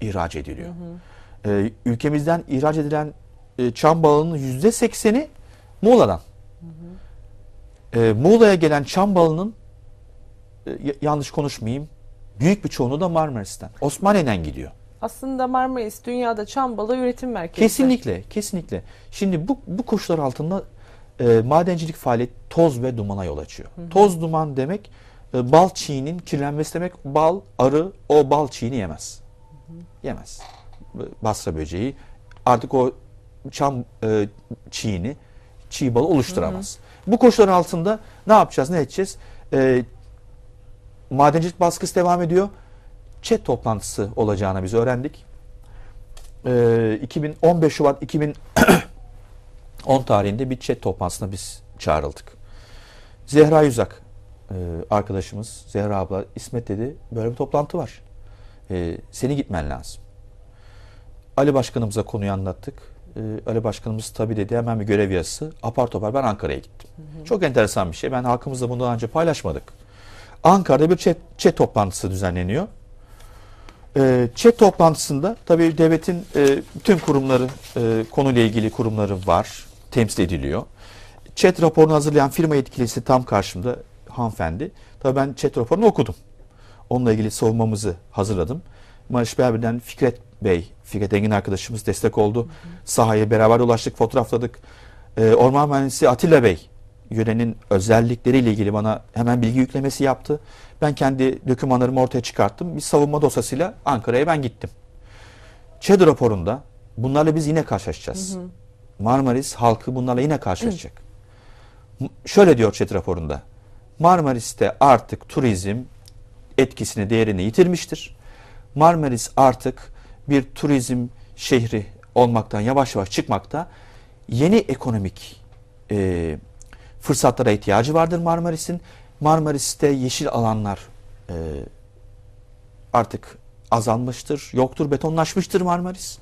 ihraç ediliyor. Hı hı. E, ülkemizden ihraç edilen e, çam balının yüzde sekseni Muğla'dan. E, Muğla'ya gelen çam balının e, yanlış konuşmayayım büyük bir çoğunluğu da Marmaris'ten. Osmaniye'den gidiyor. Aslında Marmaris dünyada çam balı üretim merkezi. Kesinlikle, kesinlikle. Şimdi bu, bu koşullar altında e, madencilik faaliyet toz ve dumana yol açıyor. Hı hı. Toz duman demek e, bal çiğinin kirlenmesi demek. Bal, arı o bal çiğini yemez. Hı hı. Yemez. Basra böceği artık o çam e, çiğini, çiğ balı oluşturamaz. Hı hı. Bu koşulların altında ne yapacağız, ne edeceğiz? E, madencilik baskısı devam ediyor. Çet toplantısı olacağını biz öğrendik. E, 2015 Şubat 2010 tarihinde bir çet toplantısına biz çağrıldık. Zehra Yüzak e, arkadaşımız, Zehra abla İsmet dedi böyle bir toplantı var. E, seni gitmen lazım. Ali Başkanımıza konuyu anlattık e, Ali Başkanımız tabi dedi hemen bir görev yazısı. Apar topar ben Ankara'ya gittim. Hı hı. Çok enteresan bir şey. Ben halkımızla bundan önce paylaşmadık. Ankara'da bir çet, çet toplantısı düzenleniyor. Ee, çet toplantısında tabi devletin e, tüm kurumları, e, konuyla ilgili kurumları var. Temsil ediliyor. Çet raporunu hazırlayan firma yetkilisi tam karşımda hanımefendi. Tabi ben çet raporunu okudum. Onunla ilgili savunmamızı hazırladım. Barış Berber'den Fikret Bey, Fikret Engin arkadaşımız destek oldu. Hı hı. Sahaya beraber ulaştık, fotoğrafladık. Ee, Orman Mühendisi Atilla Bey, yörenin özellikleriyle ilgili bana hemen bilgi yüklemesi yaptı. Ben kendi dokümanlarımı ortaya çıkarttım. Bir savunma dosyasıyla Ankara'ya ben gittim. ÇED raporunda bunlarla biz yine karşılaşacağız. Hı hı. Marmaris halkı bunlarla yine karşılaşacak. Hı. Şöyle diyor ÇED raporunda. Marmaris'te artık turizm etkisini, değerini yitirmiştir. Marmaris artık bir turizm şehri olmaktan yavaş yavaş çıkmakta. Yeni ekonomik e, fırsatlara ihtiyacı vardır Marmaris'in. Marmaris'te yeşil alanlar e, artık azalmıştır, yoktur, betonlaşmıştır Marmaris.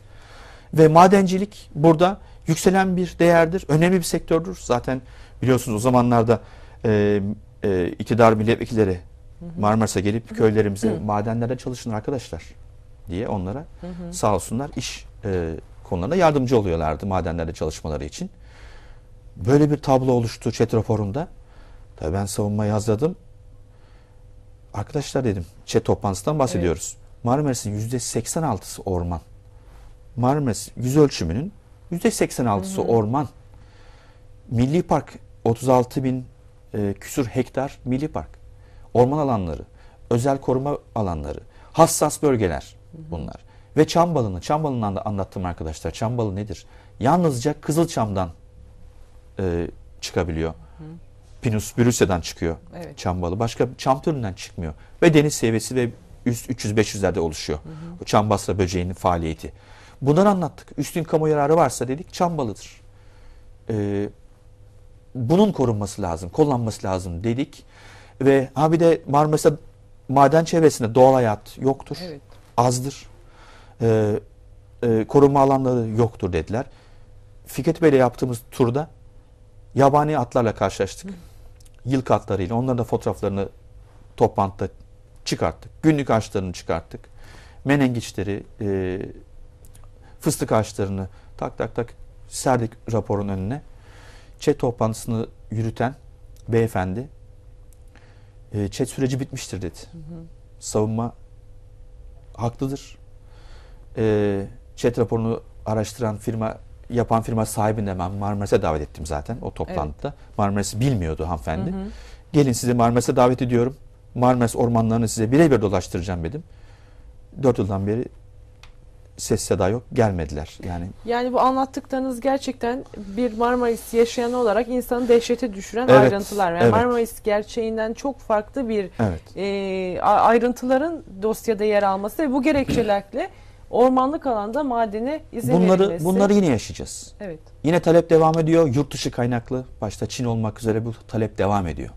Ve madencilik burada yükselen bir değerdir, önemli bir sektördür. Zaten biliyorsunuz o zamanlarda e, e, iktidar milletvekilleri Marmaris'e gelip köylerimize madenlerde çalışın arkadaşlar diye onlara sağ olsunlar iş e, konularına yardımcı oluyorlardı madenlerde çalışmaları için. Böyle bir tablo oluştu chat raporunda. Tabii ben savunmayı hazırladım. Arkadaşlar dedim chat toplantısından bahsediyoruz. Evet. Marmaris'in %86'sı orman. Marmaris yüz ölçümünün %86'sı hı hı. orman. Milli Park 36 bin e, küsür hektar milli park orman alanları, özel koruma alanları, hassas bölgeler bunlar. Ve çam balını, çam balından da anlattım arkadaşlar. Çam balı nedir? Yalnızca Kızılçam'dan e, çıkabiliyor. Pinus Brüse'den çıkıyor evet. çam balı. Başka çam türünden çıkmıyor. Ve deniz seviyesi ve üst 300-500'lerde oluşuyor. Hı hı. Çam basra böceğinin faaliyeti. Bunları anlattık. Üstün kamu yararı varsa dedik çam balıdır. Ee, bunun korunması lazım, kullanması lazım dedik. Ve ha bir de Marmaris'te maden çevresinde doğal hayat yoktur. Evet. Azdır. Ee, e, korunma alanları yoktur dediler. Fikret Bey'le yaptığımız turda yabani atlarla karşılaştık. Hı. Yılk atlarıyla. Onların da fotoğraflarını toplantıda çıkarttık. Günlük ağaçlarını çıkarttık. Menengiçleri, e, fıstık ağaçlarını tak tak tak serdik raporun önüne. Çet toplantısını yürüten beyefendi e, chat süreci bitmiştir dedi. Hı hı. Savunma haklıdır. E, chat raporunu araştıran firma yapan firma sahibine ben Marmaris'e davet ettim zaten o toplantıda. Evet. Marmaris'i bilmiyordu hanımefendi. Hı hı. Gelin sizi Marmaris'e davet ediyorum. Marmaris ormanlarını size birebir dolaştıracağım dedim. Dört yıldan beri ses seda yok gelmediler. Yani yani bu anlattıklarınız gerçekten bir Marmaris yaşayanı olarak insanı dehşete düşüren evet, ayrıntılar. Yani evet. Marmaris gerçeğinden çok farklı bir evet. e, ayrıntıların dosyada yer alması ve bu gerekçelerle ormanlık alanda madene izin bunları, verilmesi. Bunları yine yaşayacağız. Evet. Yine talep devam ediyor. Yurt dışı kaynaklı başta Çin olmak üzere bu talep devam ediyor.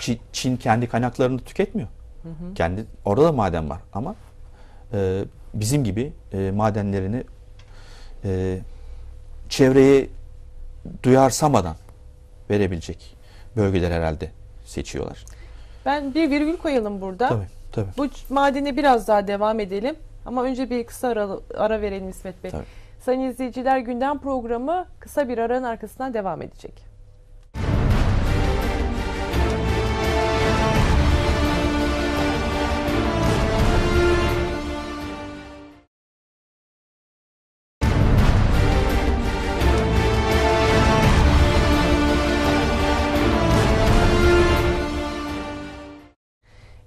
Çin, Çin kendi kaynaklarını tüketmiyor. Hı hı. Kendi orada da maden var ama e, bizim gibi e, madenlerini e, çevreye duyarsamadan verebilecek bölgeler herhalde seçiyorlar. Ben bir virgül koyalım burada. Tabii, tabii. Bu madene biraz daha devam edelim. Ama önce bir kısa ara, ara verelim İsmet Bey. Tabii. Sayın izleyiciler gündem programı kısa bir aranın arkasından devam edecek.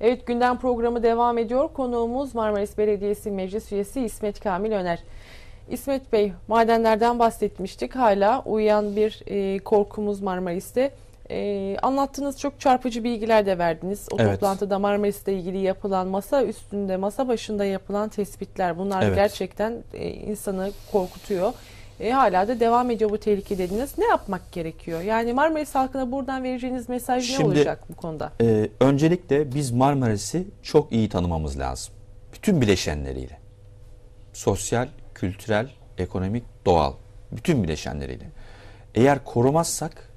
Evet gündem programı devam ediyor. Konuğumuz Marmaris Belediyesi Meclis Üyesi İsmet Kamil Öner. İsmet Bey madenlerden bahsetmiştik. Hala uyuyan bir e, korkumuz Marmaris'te. E, anlattığınız çok çarpıcı bilgiler de verdiniz. O evet. toplantıda Marmaris'te ilgili yapılan masa üstünde, masa başında yapılan tespitler. Bunlar evet. gerçekten e, insanı korkutuyor e, hala da devam ediyor bu tehlike dediniz. Ne yapmak gerekiyor? Yani Marmaris halkına buradan vereceğiniz mesaj Şimdi, ne olacak bu konuda? E, öncelikle biz Marmaris'i çok iyi tanımamız lazım. Bütün bileşenleriyle. Sosyal, kültürel, ekonomik, doğal. Bütün bileşenleriyle. Eğer korumazsak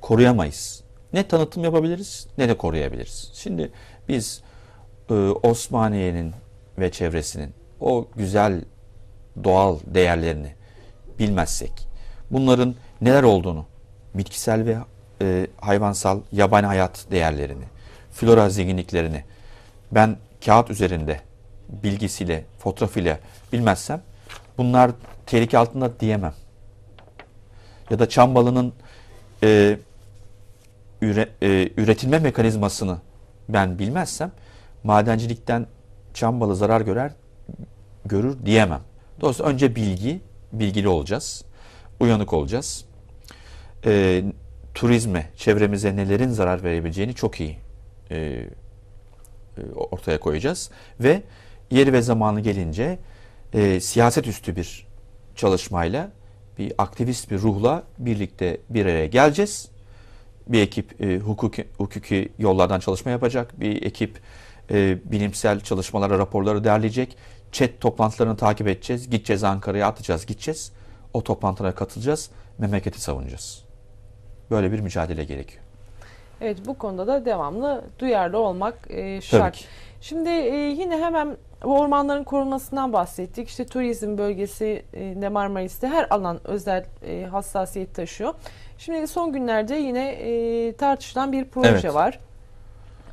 koruyamayız. Ne tanıtım yapabiliriz ne de koruyabiliriz. Şimdi biz e, Osmaniye'nin ve çevresinin o güzel doğal değerlerini bilmezsek, bunların neler olduğunu, bitkisel ve e, hayvansal yabani hayat değerlerini, flora zenginliklerini ben kağıt üzerinde bilgisiyle, fotoğrafıyla bilmezsem bunlar tehlike altında diyemem. Ya da çam balının e, üre, e, üretilme mekanizmasını ben bilmezsem madencilikten çam balı zarar görer görür diyemem. Dolayısıyla önce bilgi, bilgili olacağız, uyanık olacağız. E, turizme, çevremize nelerin zarar verebileceğini çok iyi e, e, ortaya koyacağız. Ve yeri ve zamanı gelince e, siyaset üstü bir çalışmayla, bir aktivist bir ruhla birlikte bir araya geleceğiz. Bir ekip e, hukuki, hukuki yollardan çalışma yapacak, bir ekip e, bilimsel çalışmalara, raporları derleyecek. Chat toplantılarını takip edeceğiz. Gideceğiz Ankara'ya atacağız, gideceğiz. O toplantılara katılacağız, memleketi savunacağız. Böyle bir mücadele gerekiyor. Evet bu konuda da devamlı duyarlı olmak e, şart. Şimdi e, yine hemen ormanların korunmasından bahsettik. İşte turizm bölgesi de Marmaris'te her alan özel e, hassasiyet taşıyor. Şimdi son günlerde yine e, tartışılan bir proje evet. var.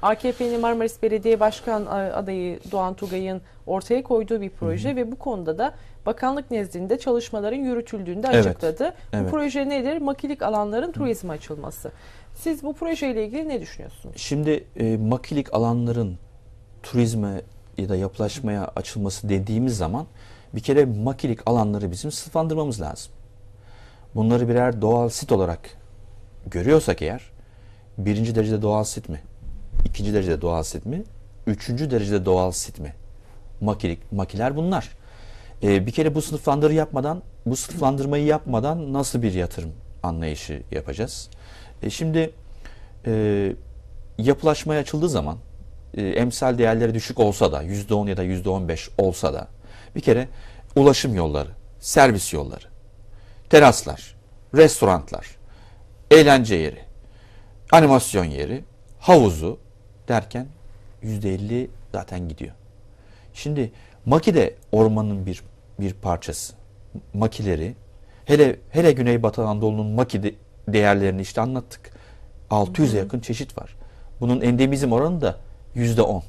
AKP'nin Marmaris Belediye Başkan e, adayı Doğan Tugay'ın ortaya koyduğu bir proje hı hı. ve bu konuda da bakanlık nezdinde çalışmaların yürütüldüğünü de evet. açıkladı. Evet. Bu proje nedir? Makilik alanların turizme açılması. Siz bu projeyle ilgili ne düşünüyorsunuz? Şimdi e, makilik alanların turizme ya da yapılaşmaya açılması dediğimiz zaman bir kere makilik alanları bizim sınıflandırmamız lazım. Bunları birer doğal sit olarak görüyorsak eğer birinci derecede doğal sit mi? ikinci derecede doğal sitmi, üçüncü derecede doğal sitmi. Makilik, makiler bunlar. Ee, bir kere bu sınıflandırı yapmadan, bu sınıflandırmayı yapmadan nasıl bir yatırım anlayışı yapacağız? E, şimdi e, yapılaşmaya açıldığı zaman e, emsal değerleri düşük olsa da yüzde on ya da yüzde on beş olsa da bir kere ulaşım yolları, servis yolları, teraslar, restoranlar, eğlence yeri, animasyon yeri, havuzu, derken %50 zaten gidiyor. Şimdi maki de ormanın bir bir parçası. Makileri hele hele Güneybatı Anadolu'nun maki de, değerlerini işte anlattık. 600'e yakın çeşit var. Bunun endemizm oranı da yüzde %10.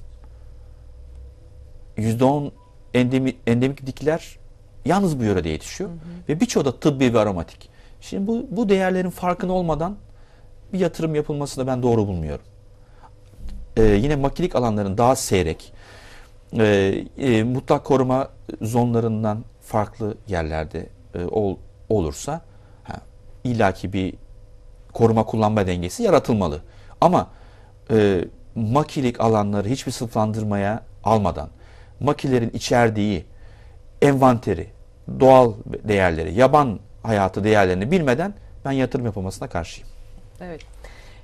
%10 endemi, endemik dikler yalnız bu yörede yetişiyor. Hı hı. Ve birçoğu da tıbbi ve aromatik. Şimdi bu, bu değerlerin farkın olmadan bir yatırım yapılmasını ben doğru bulmuyorum e, yine makilik alanların daha seyrek, e, e, mutlak koruma zonlarından farklı yerlerde e, ol, olursa ha, illaki bir koruma kullanma dengesi yaratılmalı. Ama e, makilik alanları hiçbir sınıflandırmaya almadan makilerin içerdiği envanteri, doğal değerleri, yaban hayatı değerlerini bilmeden ben yatırım yapılmasına karşıyım. Evet.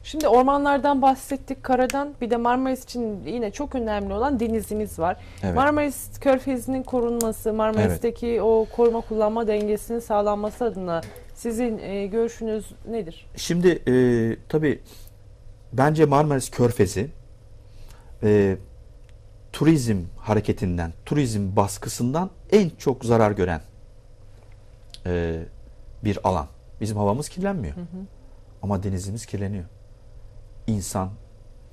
Şimdi ormanlardan bahsettik, karadan bir de Marmaris için yine çok önemli olan denizimiz var. Evet. Marmaris Körfezi'nin korunması, Marmaris'teki evet. o koruma kullanma dengesinin sağlanması adına sizin e, görüşünüz nedir? Şimdi e, tabii bence Marmaris Körfezi e, turizm hareketinden, turizm baskısından en çok zarar gören e, bir alan. Bizim havamız kirlenmiyor hı hı. ama denizimiz kirleniyor insan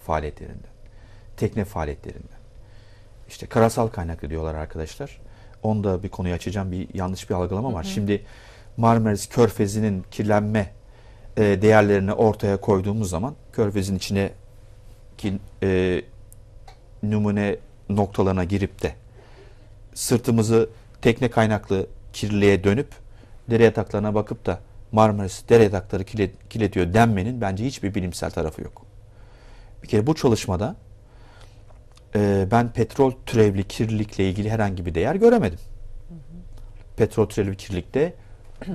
faaliyetlerinden, tekne faaliyetlerinden. İşte karasal kaynaklı diyorlar arkadaşlar. Onu da bir konuyu açacağım. Bir yanlış bir algılama var. Hı hı. Şimdi Marmaris Körfezi'nin kirlenme e, değerlerini ortaya koyduğumuz zaman Körfez'in içine ki e, numune noktalarına girip de sırtımızı tekne kaynaklı kirliliğe dönüp dere yataklarına bakıp da Marmaris dere yatakları kilit, kilitiyor denmenin bence hiçbir bilimsel tarafı yok. Bir kere bu çalışmada e, ben petrol türevli kirlilikle ilgili herhangi bir değer göremedim. Petrol türevli kirlilikte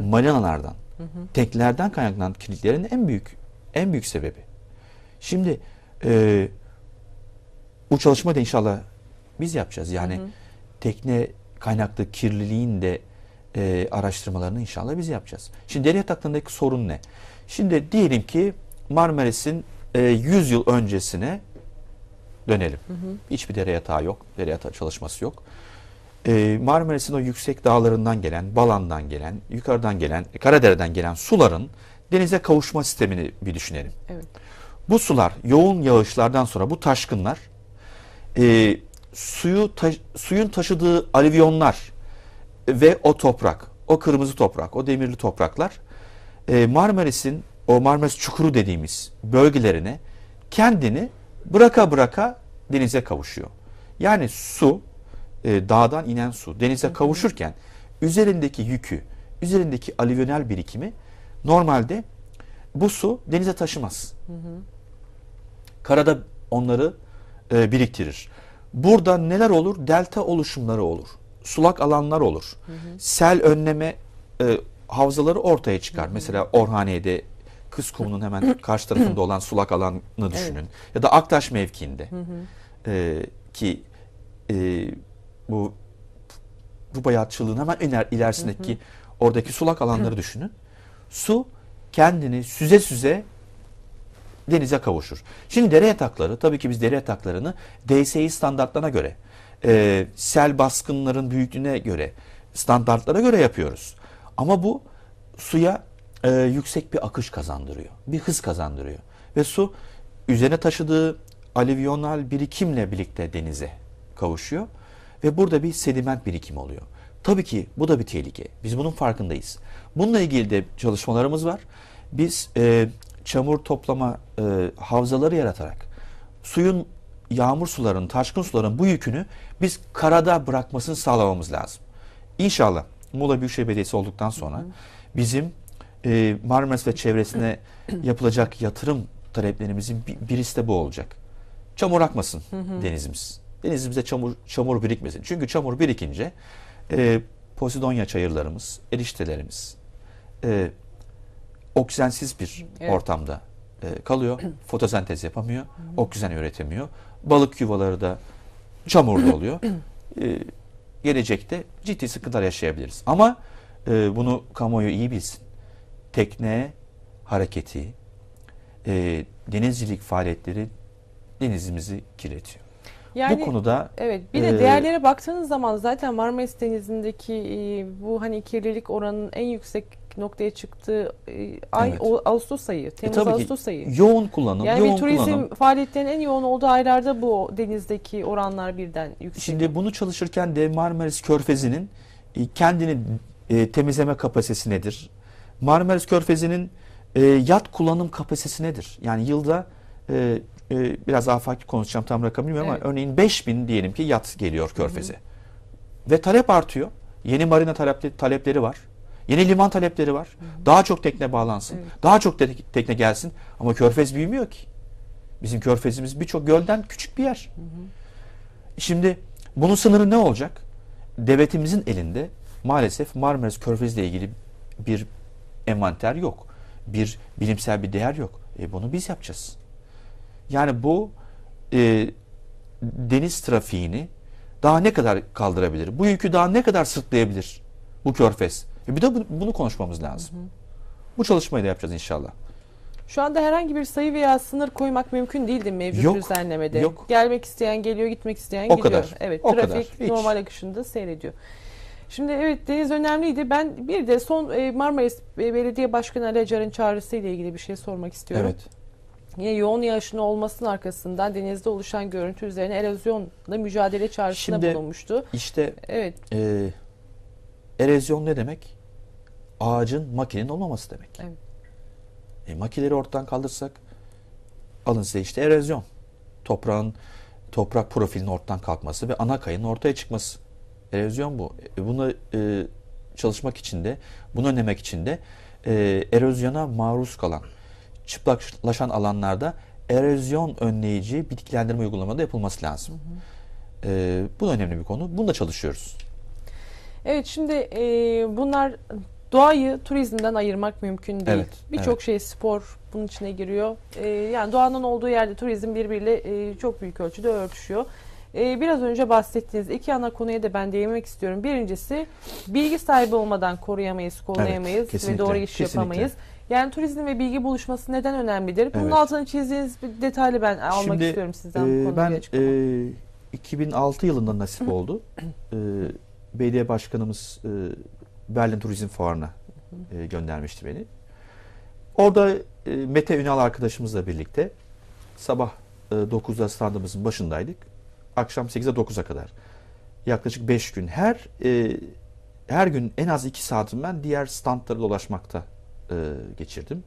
marinalardan, hı hı. kaynaklanan kirliliklerin en büyük en büyük sebebi. Şimdi e, bu çalışma da inşallah biz yapacağız. Yani hı hı. tekne kaynaklı kirliliğin de e, araştırmalarını inşallah biz yapacağız. Şimdi deri yataklarındaki sorun ne? Şimdi diyelim ki Marmaris'in e, 100 yıl öncesine dönelim. Hı hı. Hiçbir dere yatağı yok. Dere yatağı çalışması yok. E, Marmaris'in o yüksek dağlarından gelen, Balan'dan gelen, yukarıdan gelen, e, Karadere'den gelen suların denize kavuşma sistemini bir düşünelim. Evet. Bu sular yoğun yağışlardan sonra bu taşkınlar e, suyu ta, suyun taşıdığı alivyonlar ve o toprak, o kırmızı toprak, o demirli topraklar e, Marmaris'in o Marmaris çukuru dediğimiz bölgelerine kendini bıraka bıraka denize kavuşuyor. Yani su e, dağdan inen su denize kavuşurken üzerindeki yükü, üzerindeki alüvyonel birikimi normalde bu su denize taşımaz. Hı hı. Karada onları e, biriktirir. Burada neler olur? Delta oluşumları olur sulak alanlar olur. Hı hı. Sel önleme e, havzaları ortaya çıkar. Hı hı. Mesela Orhaniye'de Kız Kumu'nun hemen karşı tarafında olan sulak alanını düşünün. Evet. Ya da Aktaş mevkiinde hı hı. E, ki e, bu bu bayatçılığın hemen iner, ilerisindeki hı hı. oradaki sulak alanları düşünün. Su kendini süze süze denize kavuşur. Şimdi dere yatakları tabii ki biz dere yataklarını DSI standartlarına göre e, sel baskınların büyüklüğüne göre, standartlara göre yapıyoruz. Ama bu suya e, yüksek bir akış kazandırıyor, bir hız kazandırıyor. Ve su üzerine taşıdığı alivyonal birikimle birlikte denize kavuşuyor. Ve burada bir sediment birikimi oluyor. Tabii ki bu da bir tehlike. Biz bunun farkındayız. Bununla ilgili de çalışmalarımız var. Biz e, çamur toplama e, havzaları yaratarak suyun yağmur sularının, taşkın suların bu yükünü biz karada bırakmasını sağlamamız lazım. İnşallah Muğla Büyükşehir Belediyesi olduktan sonra hı hı. bizim e, Marmaris ve çevresine yapılacak yatırım taleplerimizin birisi de bu olacak. Çamur akmasın hı hı. denizimiz. denizimize çamur, çamur birikmesin. Çünkü çamur birikince e, Posidonya çayırlarımız, eriştelerimiz e, oksijensiz bir evet. ortamda e, kalıyor. Fotosentez yapamıyor, oksijen üretemiyor balık yuvaları da çamurlu oluyor. ee, gelecekte ciddi sıkıntılar yaşayabiliriz. Ama e, bunu kamuoyu iyi bilsin. Tekne hareketi, e, denizcilik faaliyetleri denizimizi kirletiyor. Yani, bu konuda evet bir de e, değerlere baktığınız zaman zaten Marmaris Denizi'ndeki e, bu hani kirlilik oranının en yüksek noktaya çıktığı e, ay evet. Ağustos ayı, e, Temmuz e Ağustos ayı. Yoğun kullanım, yani yoğun turizm kullanım. faaliyetlerin en yoğun olduğu aylarda bu denizdeki oranlar birden yükseliyor. Şimdi bunu çalışırken de Marmaris Körfezi'nin e, kendini e, temizleme kapasitesi nedir? Marmaris Körfezi'nin e, yat kullanım kapasitesi nedir? Yani yılda e, e, biraz afaki konuşacağım tam rakamı bilmiyorum evet. ama örneğin 5000 diyelim ki yat geliyor Körfez'e. Hı hı. Ve talep artıyor. Yeni marina talepleri var. Yeni liman talepleri var. Hı. Daha çok tekne bağlansın. Evet. Daha çok tekne gelsin. Ama körfez büyümüyor ki. Bizim körfezimiz birçok gölden küçük bir yer. Hı hı. Şimdi bunun sınırı ne olacak? Devletimizin elinde maalesef Marmaris Körfezi ile ilgili bir envanter yok. Bir bilimsel bir değer yok. E bunu biz yapacağız. Yani bu e, deniz trafiğini daha ne kadar kaldırabilir? Bu yükü daha ne kadar sırtlayabilir bu körfez? E bir de bunu konuşmamız lazım. Hı hı. Bu çalışmayı da yapacağız inşallah. Şu anda herhangi bir sayı veya sınır koymak mümkün değildi mevcut yok, düzenlemede. Yok. Gelmek isteyen geliyor, gitmek isteyen o gidiyor. Kadar, evet, o trafik kadar. normal akışında seyrediyor. Şimdi evet deniz önemliydi. Ben bir de son e, Marmaris Belediye Başkanı Ali Acar'ın çağrısıyla ilgili bir şey sormak istiyorum. Evet. Yine yoğun yağışın olmasının arkasından denizde oluşan görüntü üzerine erozyonla mücadele çağrısında Şimdi, bulunmuştu. İşte evet. E, Erozyon ne demek? Ağacın makinenin olmaması demek. Evet. E, makineleri ortadan kaldırsak alın size işte erozyon. Toprağın toprak profilinin ortadan kalkması ve ana kayanın ortaya çıkması. Erozyon bu. E, bunu e, çalışmak için de, bunu önlemek için de e, erozyona maruz kalan, çıplaklaşan alanlarda erozyon önleyici bitkilendirme uygulamaları yapılması lazım. Hı hı. E, bu da önemli bir konu. Bunu da çalışıyoruz. Evet şimdi e, bunlar doğayı turizmden ayırmak mümkün değil. Evet, Birçok evet. şey spor bunun içine giriyor. E, yani doğanın olduğu yerde turizm birbiriyle e, çok büyük ölçüde örtüşüyor. E, biraz önce bahsettiğiniz iki ana konuya da ben değinmek istiyorum. Birincisi bilgi sahibi olmadan koruyamayız, kollayamayız evet, ve doğru iş kesinlikle. yapamayız. Yani turizm ve bilgi buluşması neden önemlidir? Bunun evet. altını çizdiğiniz bir detaylı ben almak Şimdi, istiyorum sizden bu e, ben e, 2006 yılında nasip oldu. e, belediye başkanımız e, Berlin Turizm Fuarı'na e, göndermişti beni. Orada e, Mete Ünal arkadaşımızla birlikte sabah e, 9'da standımızın başındaydık. Akşam 8'e 9'a kadar. Yaklaşık 5 gün. Her e, her gün en az 2 saatim ben diğer standları dolaşmakta e, geçirdim.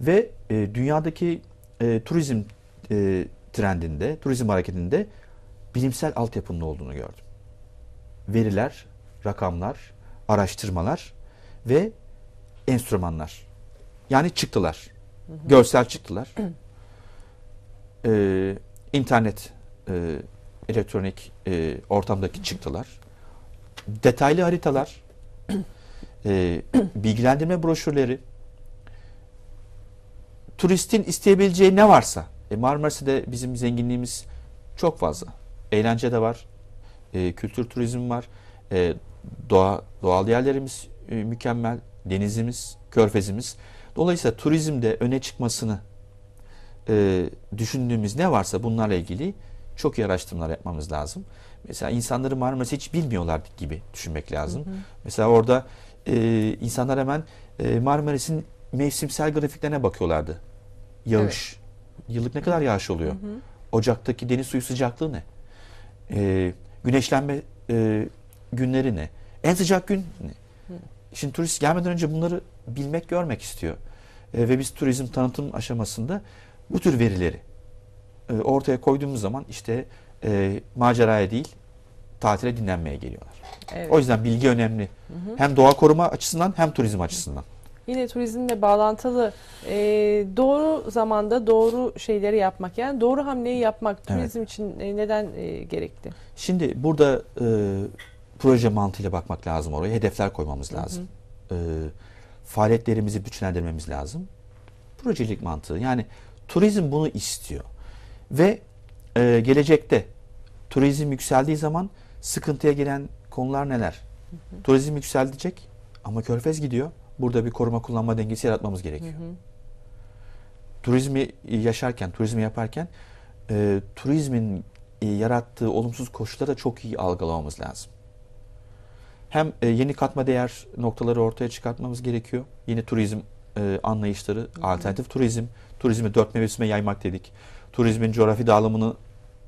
Ve e, dünyadaki e, turizm e, trendinde, turizm hareketinde bilimsel altyapının olduğunu gördüm veriler, rakamlar, araştırmalar ve enstrümanlar. Yani çıktılar. Hı hı. Görsel çıktılar. ee, internet e, elektronik e, ortamdaki çıktılar. Detaylı haritalar, e, bilgilendirme broşürleri, turistin isteyebileceği ne varsa. E Marmaris'te bizim zenginliğimiz çok fazla. Eğlence de var, e, kültür turizm var. E, doğa doğal yerlerimiz e, mükemmel, denizimiz, körfezimiz. Dolayısıyla turizmde öne çıkmasını e, düşündüğümüz ne varsa bunlarla ilgili çok iyi araştırmalar yapmamız lazım. Mesela insanları Marmaris'i hiç bilmiyorlar gibi düşünmek lazım. Hı hı. Mesela orada e, insanlar hemen e, Marmaris'in mevsimsel grafiklerine bakıyorlardı. Yağış. Evet. Yıllık ne kadar yağış oluyor? Hı hı. Ocaktaki deniz suyu sıcaklığı ne? E, Güneşlenme e, günleri ne? En sıcak gün ne? Şimdi turist gelmeden önce bunları bilmek, görmek istiyor. E, ve biz turizm tanıtım aşamasında bu tür verileri e, ortaya koyduğumuz zaman işte e, maceraya değil tatile dinlenmeye geliyorlar. Evet. O yüzden bilgi önemli. Hı hı. Hem doğa koruma açısından hem turizm açısından yine turizmle bağlantılı e, doğru zamanda doğru şeyleri yapmak yani doğru hamleyi yapmak turizm evet. için e, neden e, gerekli? Şimdi burada e, proje mantığıyla bakmak lazım oraya. Hedefler koymamız lazım. Hı hı. E, faaliyetlerimizi bütçelendirmemiz lazım. projelik mantığı yani turizm bunu istiyor. Ve e, gelecekte turizm yükseldiği zaman sıkıntıya gelen konular neler? Hı hı. Turizm yükselecek ama körfez gidiyor burada bir koruma kullanma dengesi yaratmamız gerekiyor. Hı hı. Turizmi yaşarken, turizmi yaparken e, turizmin e, yarattığı olumsuz koşulları da çok iyi algılamamız lazım. Hem e, yeni katma değer noktaları ortaya çıkartmamız gerekiyor. Yeni turizm e, anlayışları, hı hı. alternatif turizm, turizmi dört mevsime yaymak dedik. Turizmin coğrafi dağılımını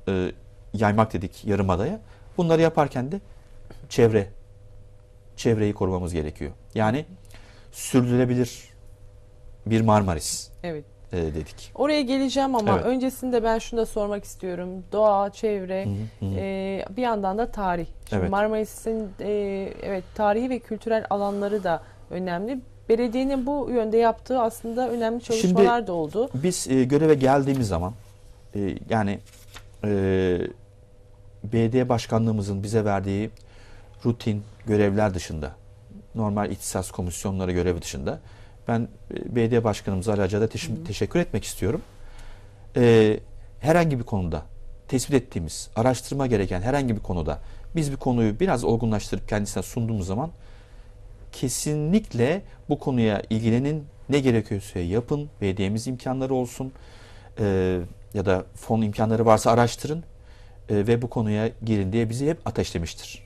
e, yaymak dedik yarımadaya. Bunları yaparken de çevre, çevreyi korumamız gerekiyor. Yani sürdürülebilir bir Marmaris. Evet. E, dedik. Oraya geleceğim ama evet. öncesinde ben şunu da sormak istiyorum. Doğa, çevre, hı hı. E, bir yandan da tarih. Şimdi evet. Marmaris'in e, evet tarihi ve kültürel alanları da önemli. Belediyenin bu yönde yaptığı aslında önemli çalışmalar Şimdi, da oldu. Biz e, göreve geldiğimiz zaman e, yani e, belediye başkanlığımızın bize verdiği rutin görevler dışında normal ihtisas komisyonları görevi dışında. Ben e, belediye başkanımıza alacada teş- hı hı. teşekkür etmek istiyorum. Ee, herhangi bir konuda tespit ettiğimiz, araştırma gereken herhangi bir konuda biz bir konuyu biraz olgunlaştırıp kendisine sunduğumuz zaman kesinlikle bu konuya ilgilenin, ne gerekiyorsa yapın, belediyemiz imkanları olsun e, ya da fon imkanları varsa araştırın e, ve bu konuya girin diye bizi hep ateşlemiştir.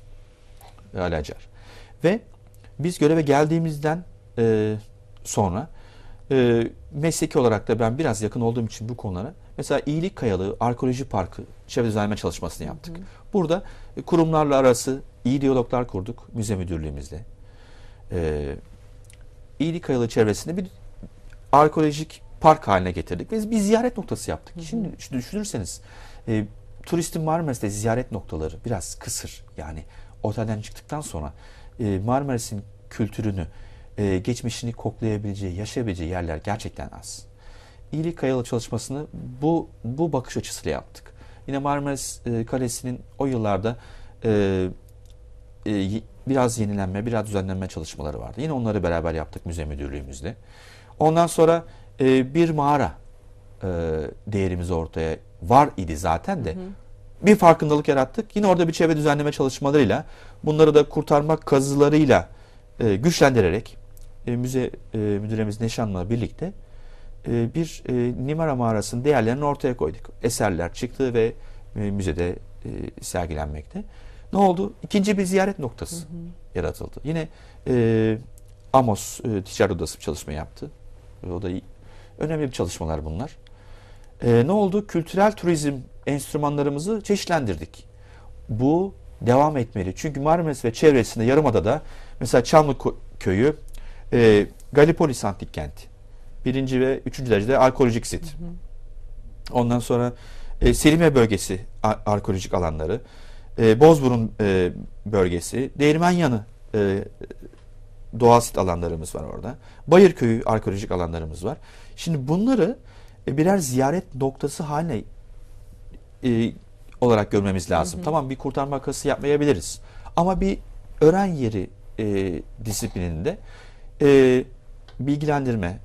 Alacar. Ve biz göreve geldiğimizden e, sonra e, mesleki olarak da ben biraz yakın olduğum için bu konulara mesela İyilik Kayalığı Arkeoloji Parkı çevre düzenleme çalışmasını yaptık. Hı hı. Burada e, kurumlarla arası iyi diyaloglar kurduk müze müdürlüğümüzle. E, İyilik Kayalığı çevresinde bir arkeolojik park haline getirdik ve bir ziyaret noktası yaptık. Hı hı. Şimdi düşünürseniz e, turistin Marmaris'te ziyaret noktaları biraz kısır. Yani otelden çıktıktan sonra e, Marmaris'in kültürünü, e, geçmişini koklayabileceği, yaşayabileceği yerler gerçekten az. İyilik Kayalı çalışmasını bu, bu bakış açısıyla yaptık. Yine Marmaris e, Kalesi'nin o yıllarda biraz yenilenme, biraz düzenlenme çalışmaları vardı. Yine onları beraber yaptık müze müdürlüğümüzde. Ondan sonra bir mağara değerimiz ortaya var idi zaten de hı hı bir farkındalık yarattık. Yine orada bir çevre düzenleme çalışmalarıyla bunları da kurtarma kazılarıyla e, güçlendirerek e, müze e, müdüremiz Neşan'la birlikte e, bir e, Nimara mağarasının değerlerini ortaya koyduk. Eserler çıktı ve e, müzede e, sergilenmekte. Ne oldu? İkinci bir ziyaret noktası hı hı. yaratıldı. Yine e, Amos e, Ticaret Odası bir çalışma yaptı. E, o da iyi. önemli bir çalışmalar bunlar. E, ne oldu? Kültürel turizm enstrümanlarımızı çeşitlendirdik. Bu devam etmeli. Çünkü Marmaris ve çevresinde Yarımada'da mesela Çamlı köyü e, Galipolis antik kenti. Birinci ve üçüncü derecede arkeolojik sit. Hı hı. Ondan sonra e, Selime bölgesi ar arkeolojik alanları. E, Bozburun e, bölgesi. Değirmenyanı e, doğal sit alanlarımız var orada. Bayır köyü arkeolojik alanlarımız var. Şimdi bunları e, birer ziyaret noktası haline e, olarak görmemiz lazım. Hı hı. Tamam bir kurtarma akası yapmayabiliriz. Ama bir öğren yeri e, disiplininde e, bilgilendirme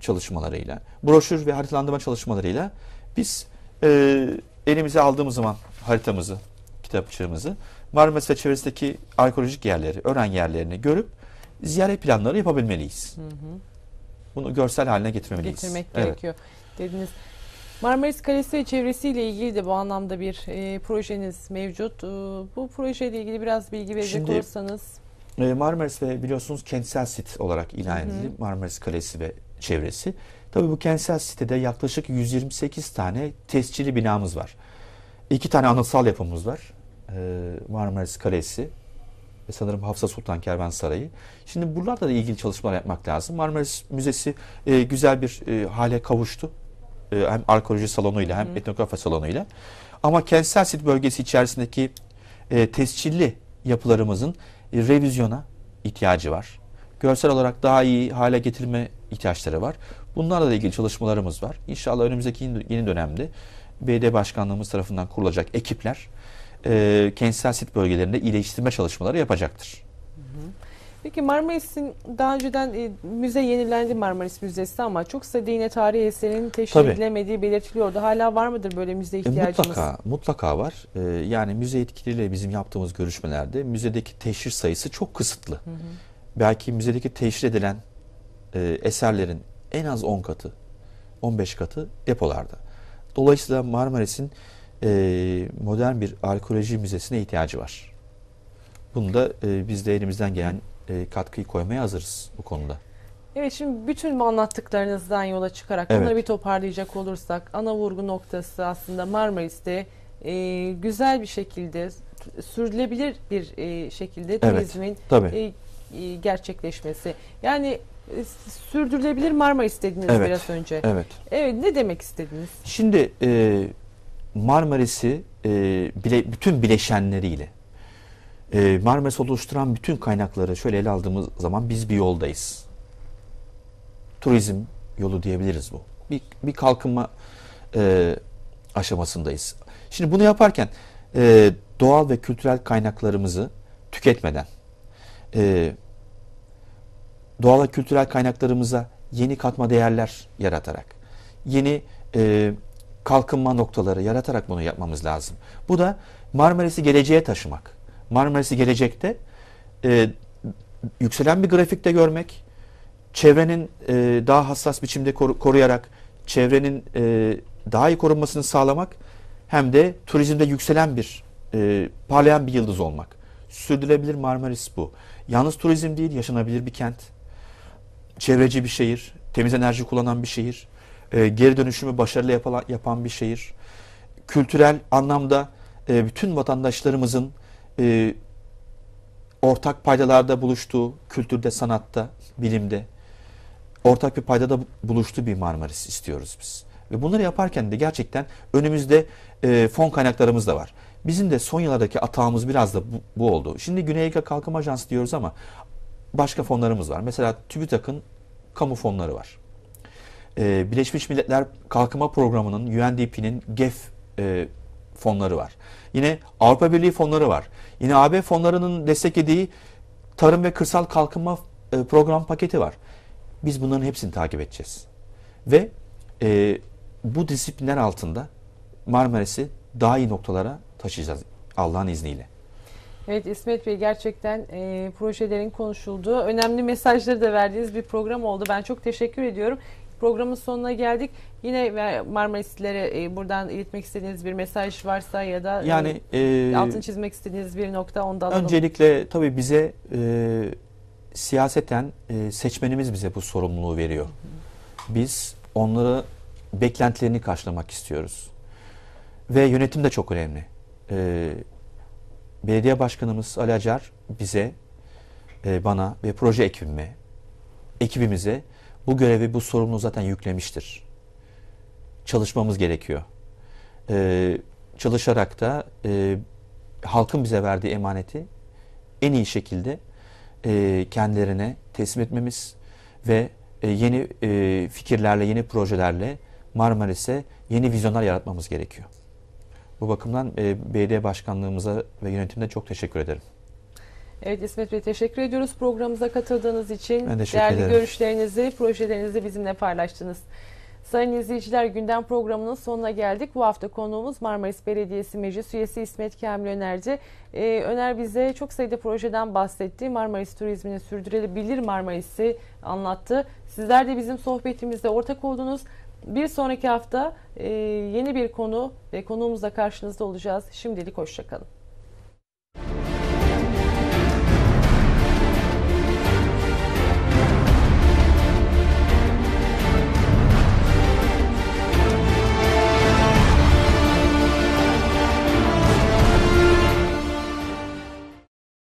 çalışmalarıyla, broşür ve haritalandırma çalışmalarıyla biz e, elimize aldığımız zaman haritamızı, kitapçığımızı, Marmaris ve çevresindeki arkeolojik yerleri, öğren yerlerini görüp ziyaret planları yapabilmeliyiz. Hı hı. Bunu görsel haline getirmeliyiz. Getirmek evet. gerekiyor dediniz. Marmaris Kalesi ve çevresiyle ilgili de bu anlamda bir e, projeniz mevcut. E, bu projeyle ilgili biraz bilgi verecek Şimdi, olursanız. E, Marmaris ve biliyorsunuz kentsel sit olarak ilan edildi. Marmaris Kalesi ve çevresi. Tabii bu kentsel sitede yaklaşık 128 tane tescilli binamız var. İki tane anıtsal yapımız var. E, Marmaris Kalesi ve sanırım Hafsa Sultan Sarayı. Şimdi buralarda da ilgili çalışmalar yapmak lazım. Marmaris Müzesi e, güzel bir e, hale kavuştu. E, hem arkeoloji salonuyla hem etnografya salonuyla. Ama kentsel sit bölgesi içerisindeki e, tescilli yapılarımızın e, revizyona ihtiyacı var. Görsel olarak daha iyi hale getirme ihtiyaçları var. Bunlarla da ilgili çalışmalarımız var. İnşallah önümüzdeki yeni dönemde BD Başkanlığımız tarafından kurulacak ekipler e, kentsel sit bölgelerinde iyileştirme çalışmaları yapacaktır. Peki Marmaris'in daha önceden e, müze yenilendi Marmaris Müzesi ama çok sayıda yine tarihi eserinin teşhir Tabii. edilemediği belirtiliyordu. Hala var mıdır böyle müze ihtiyacımız? E, mutlaka, mutlaka var. E, yani müze yetkilileriyle bizim yaptığımız görüşmelerde müzedeki teşhir sayısı çok kısıtlı. Hı hı. Belki müzedeki teşhir edilen e, eserlerin en az 10 katı, 15 katı depolarda. Dolayısıyla Marmaris'in e, modern bir arkeoloji müzesine ihtiyacı var. Bunu da e, biz de elimizden gelen e, katkıyı koymaya hazırız bu konuda. Evet şimdi bütün bu anlattıklarınızdan yola çıkarak evet. bunları bir toparlayacak olursak ana vurgu noktası aslında Marmaris'te e, güzel bir şekilde sürdürülebilir bir e, şekilde turizmin tabii. E, e, gerçekleşmesi. Yani e, sürdürülebilir Marmaris dediniz evet, biraz önce. Evet. Evet ne demek istediniz? Şimdi e, Marmaris'i e, bile, bütün bileşenleriyle e, Marmaris oluşturan bütün kaynakları şöyle ele aldığımız zaman biz bir yoldayız. Turizm yolu diyebiliriz bu. Bir, bir kalkınma e, aşamasındayız. Şimdi bunu yaparken e, doğal ve kültürel kaynaklarımızı tüketmeden e, doğal ve kültürel kaynaklarımıza yeni katma değerler yaratarak yeni e, kalkınma noktaları yaratarak bunu yapmamız lazım. Bu da Marmaris'i geleceğe taşımak. Marmaris'i gelecekte e, yükselen bir grafikte görmek, çevrenin e, daha hassas biçimde koru, koruyarak çevrenin e, daha iyi korunmasını sağlamak hem de turizmde yükselen bir e, parlayan bir yıldız olmak. Sürdürülebilir Marmaris bu. Yalnız turizm değil, yaşanabilir bir kent. Çevreci bir şehir, temiz enerji kullanan bir şehir, e, geri dönüşümü başarılı yapılan, yapan bir şehir. Kültürel anlamda e, bütün vatandaşlarımızın e, ortak paydalarda buluştuğu kültürde, sanatta, bilimde ortak bir paydada buluştuğu bir Marmaris istiyoruz biz. Ve bunları yaparken de gerçekten önümüzde e, fon kaynaklarımız da var. Bizim de son yıllardaki atağımız biraz da bu, bu oldu. Şimdi Güney Ege Kalkınma Ajansı diyoruz ama başka fonlarımız var. Mesela TÜBİTAK'ın kamu fonları var. E, Birleşmiş Milletler Kalkınma Programı'nın, UNDP'nin GEF e, fonları var. Yine Avrupa Birliği fonları var. Yine AB fonlarının desteklediği tarım ve kırsal kalkınma e, program paketi var. Biz bunların hepsini takip edeceğiz. Ve e, bu disiplinler altında Marmaris'i daha iyi noktalara taşıyacağız Allah'ın izniyle. Evet İsmet Bey gerçekten e, projelerin konuşulduğu, önemli mesajları da verdiğiniz bir program oldu. Ben çok teşekkür ediyorum. Programın sonuna geldik. Yine e, Marmarislilere e, buradan iletmek istediğiniz bir mesaj varsa ya da e, yani e, altın çizmek istediğiniz bir nokta onda alalım. Öncelikle tabii bize e, siyaseten e, seçmenimiz bize bu sorumluluğu veriyor. Biz onları beklentilerini karşılamak istiyoruz. Ve yönetim de çok önemli. E, belediye başkanımız Ali Acar bize, e, bana ve proje ekibime, ekibimize bu görevi, bu sorumluluğu zaten yüklemiştir. Çalışmamız gerekiyor. Ee, çalışarak da e, halkın bize verdiği emaneti en iyi şekilde e, kendilerine teslim etmemiz ve e, yeni e, fikirlerle, yeni projelerle Marmaris'e yeni vizyonlar yaratmamız gerekiyor. Bu bakımdan e, BD Başkanlığımıza ve yönetimde çok teşekkür ederim. Evet İsmet Bey teşekkür ediyoruz programımıza katıldığınız için. Ben Değerli ederim. görüşlerinizi, projelerinizi bizimle paylaştınız. Sayın izleyiciler gündem programının sonuna geldik. Bu hafta konuğumuz Marmaris Belediyesi Meclis Üyesi İsmet Kamil Önerci. Ee, Öner bize çok sayıda projeden bahsetti. Marmaris turizmini sürdürülebilir Marmaris'i anlattı. Sizler de bizim sohbetimizde ortak oldunuz. Bir sonraki hafta e, yeni bir konu ve konuğumuzla karşınızda olacağız. Şimdilik hoşçakalın.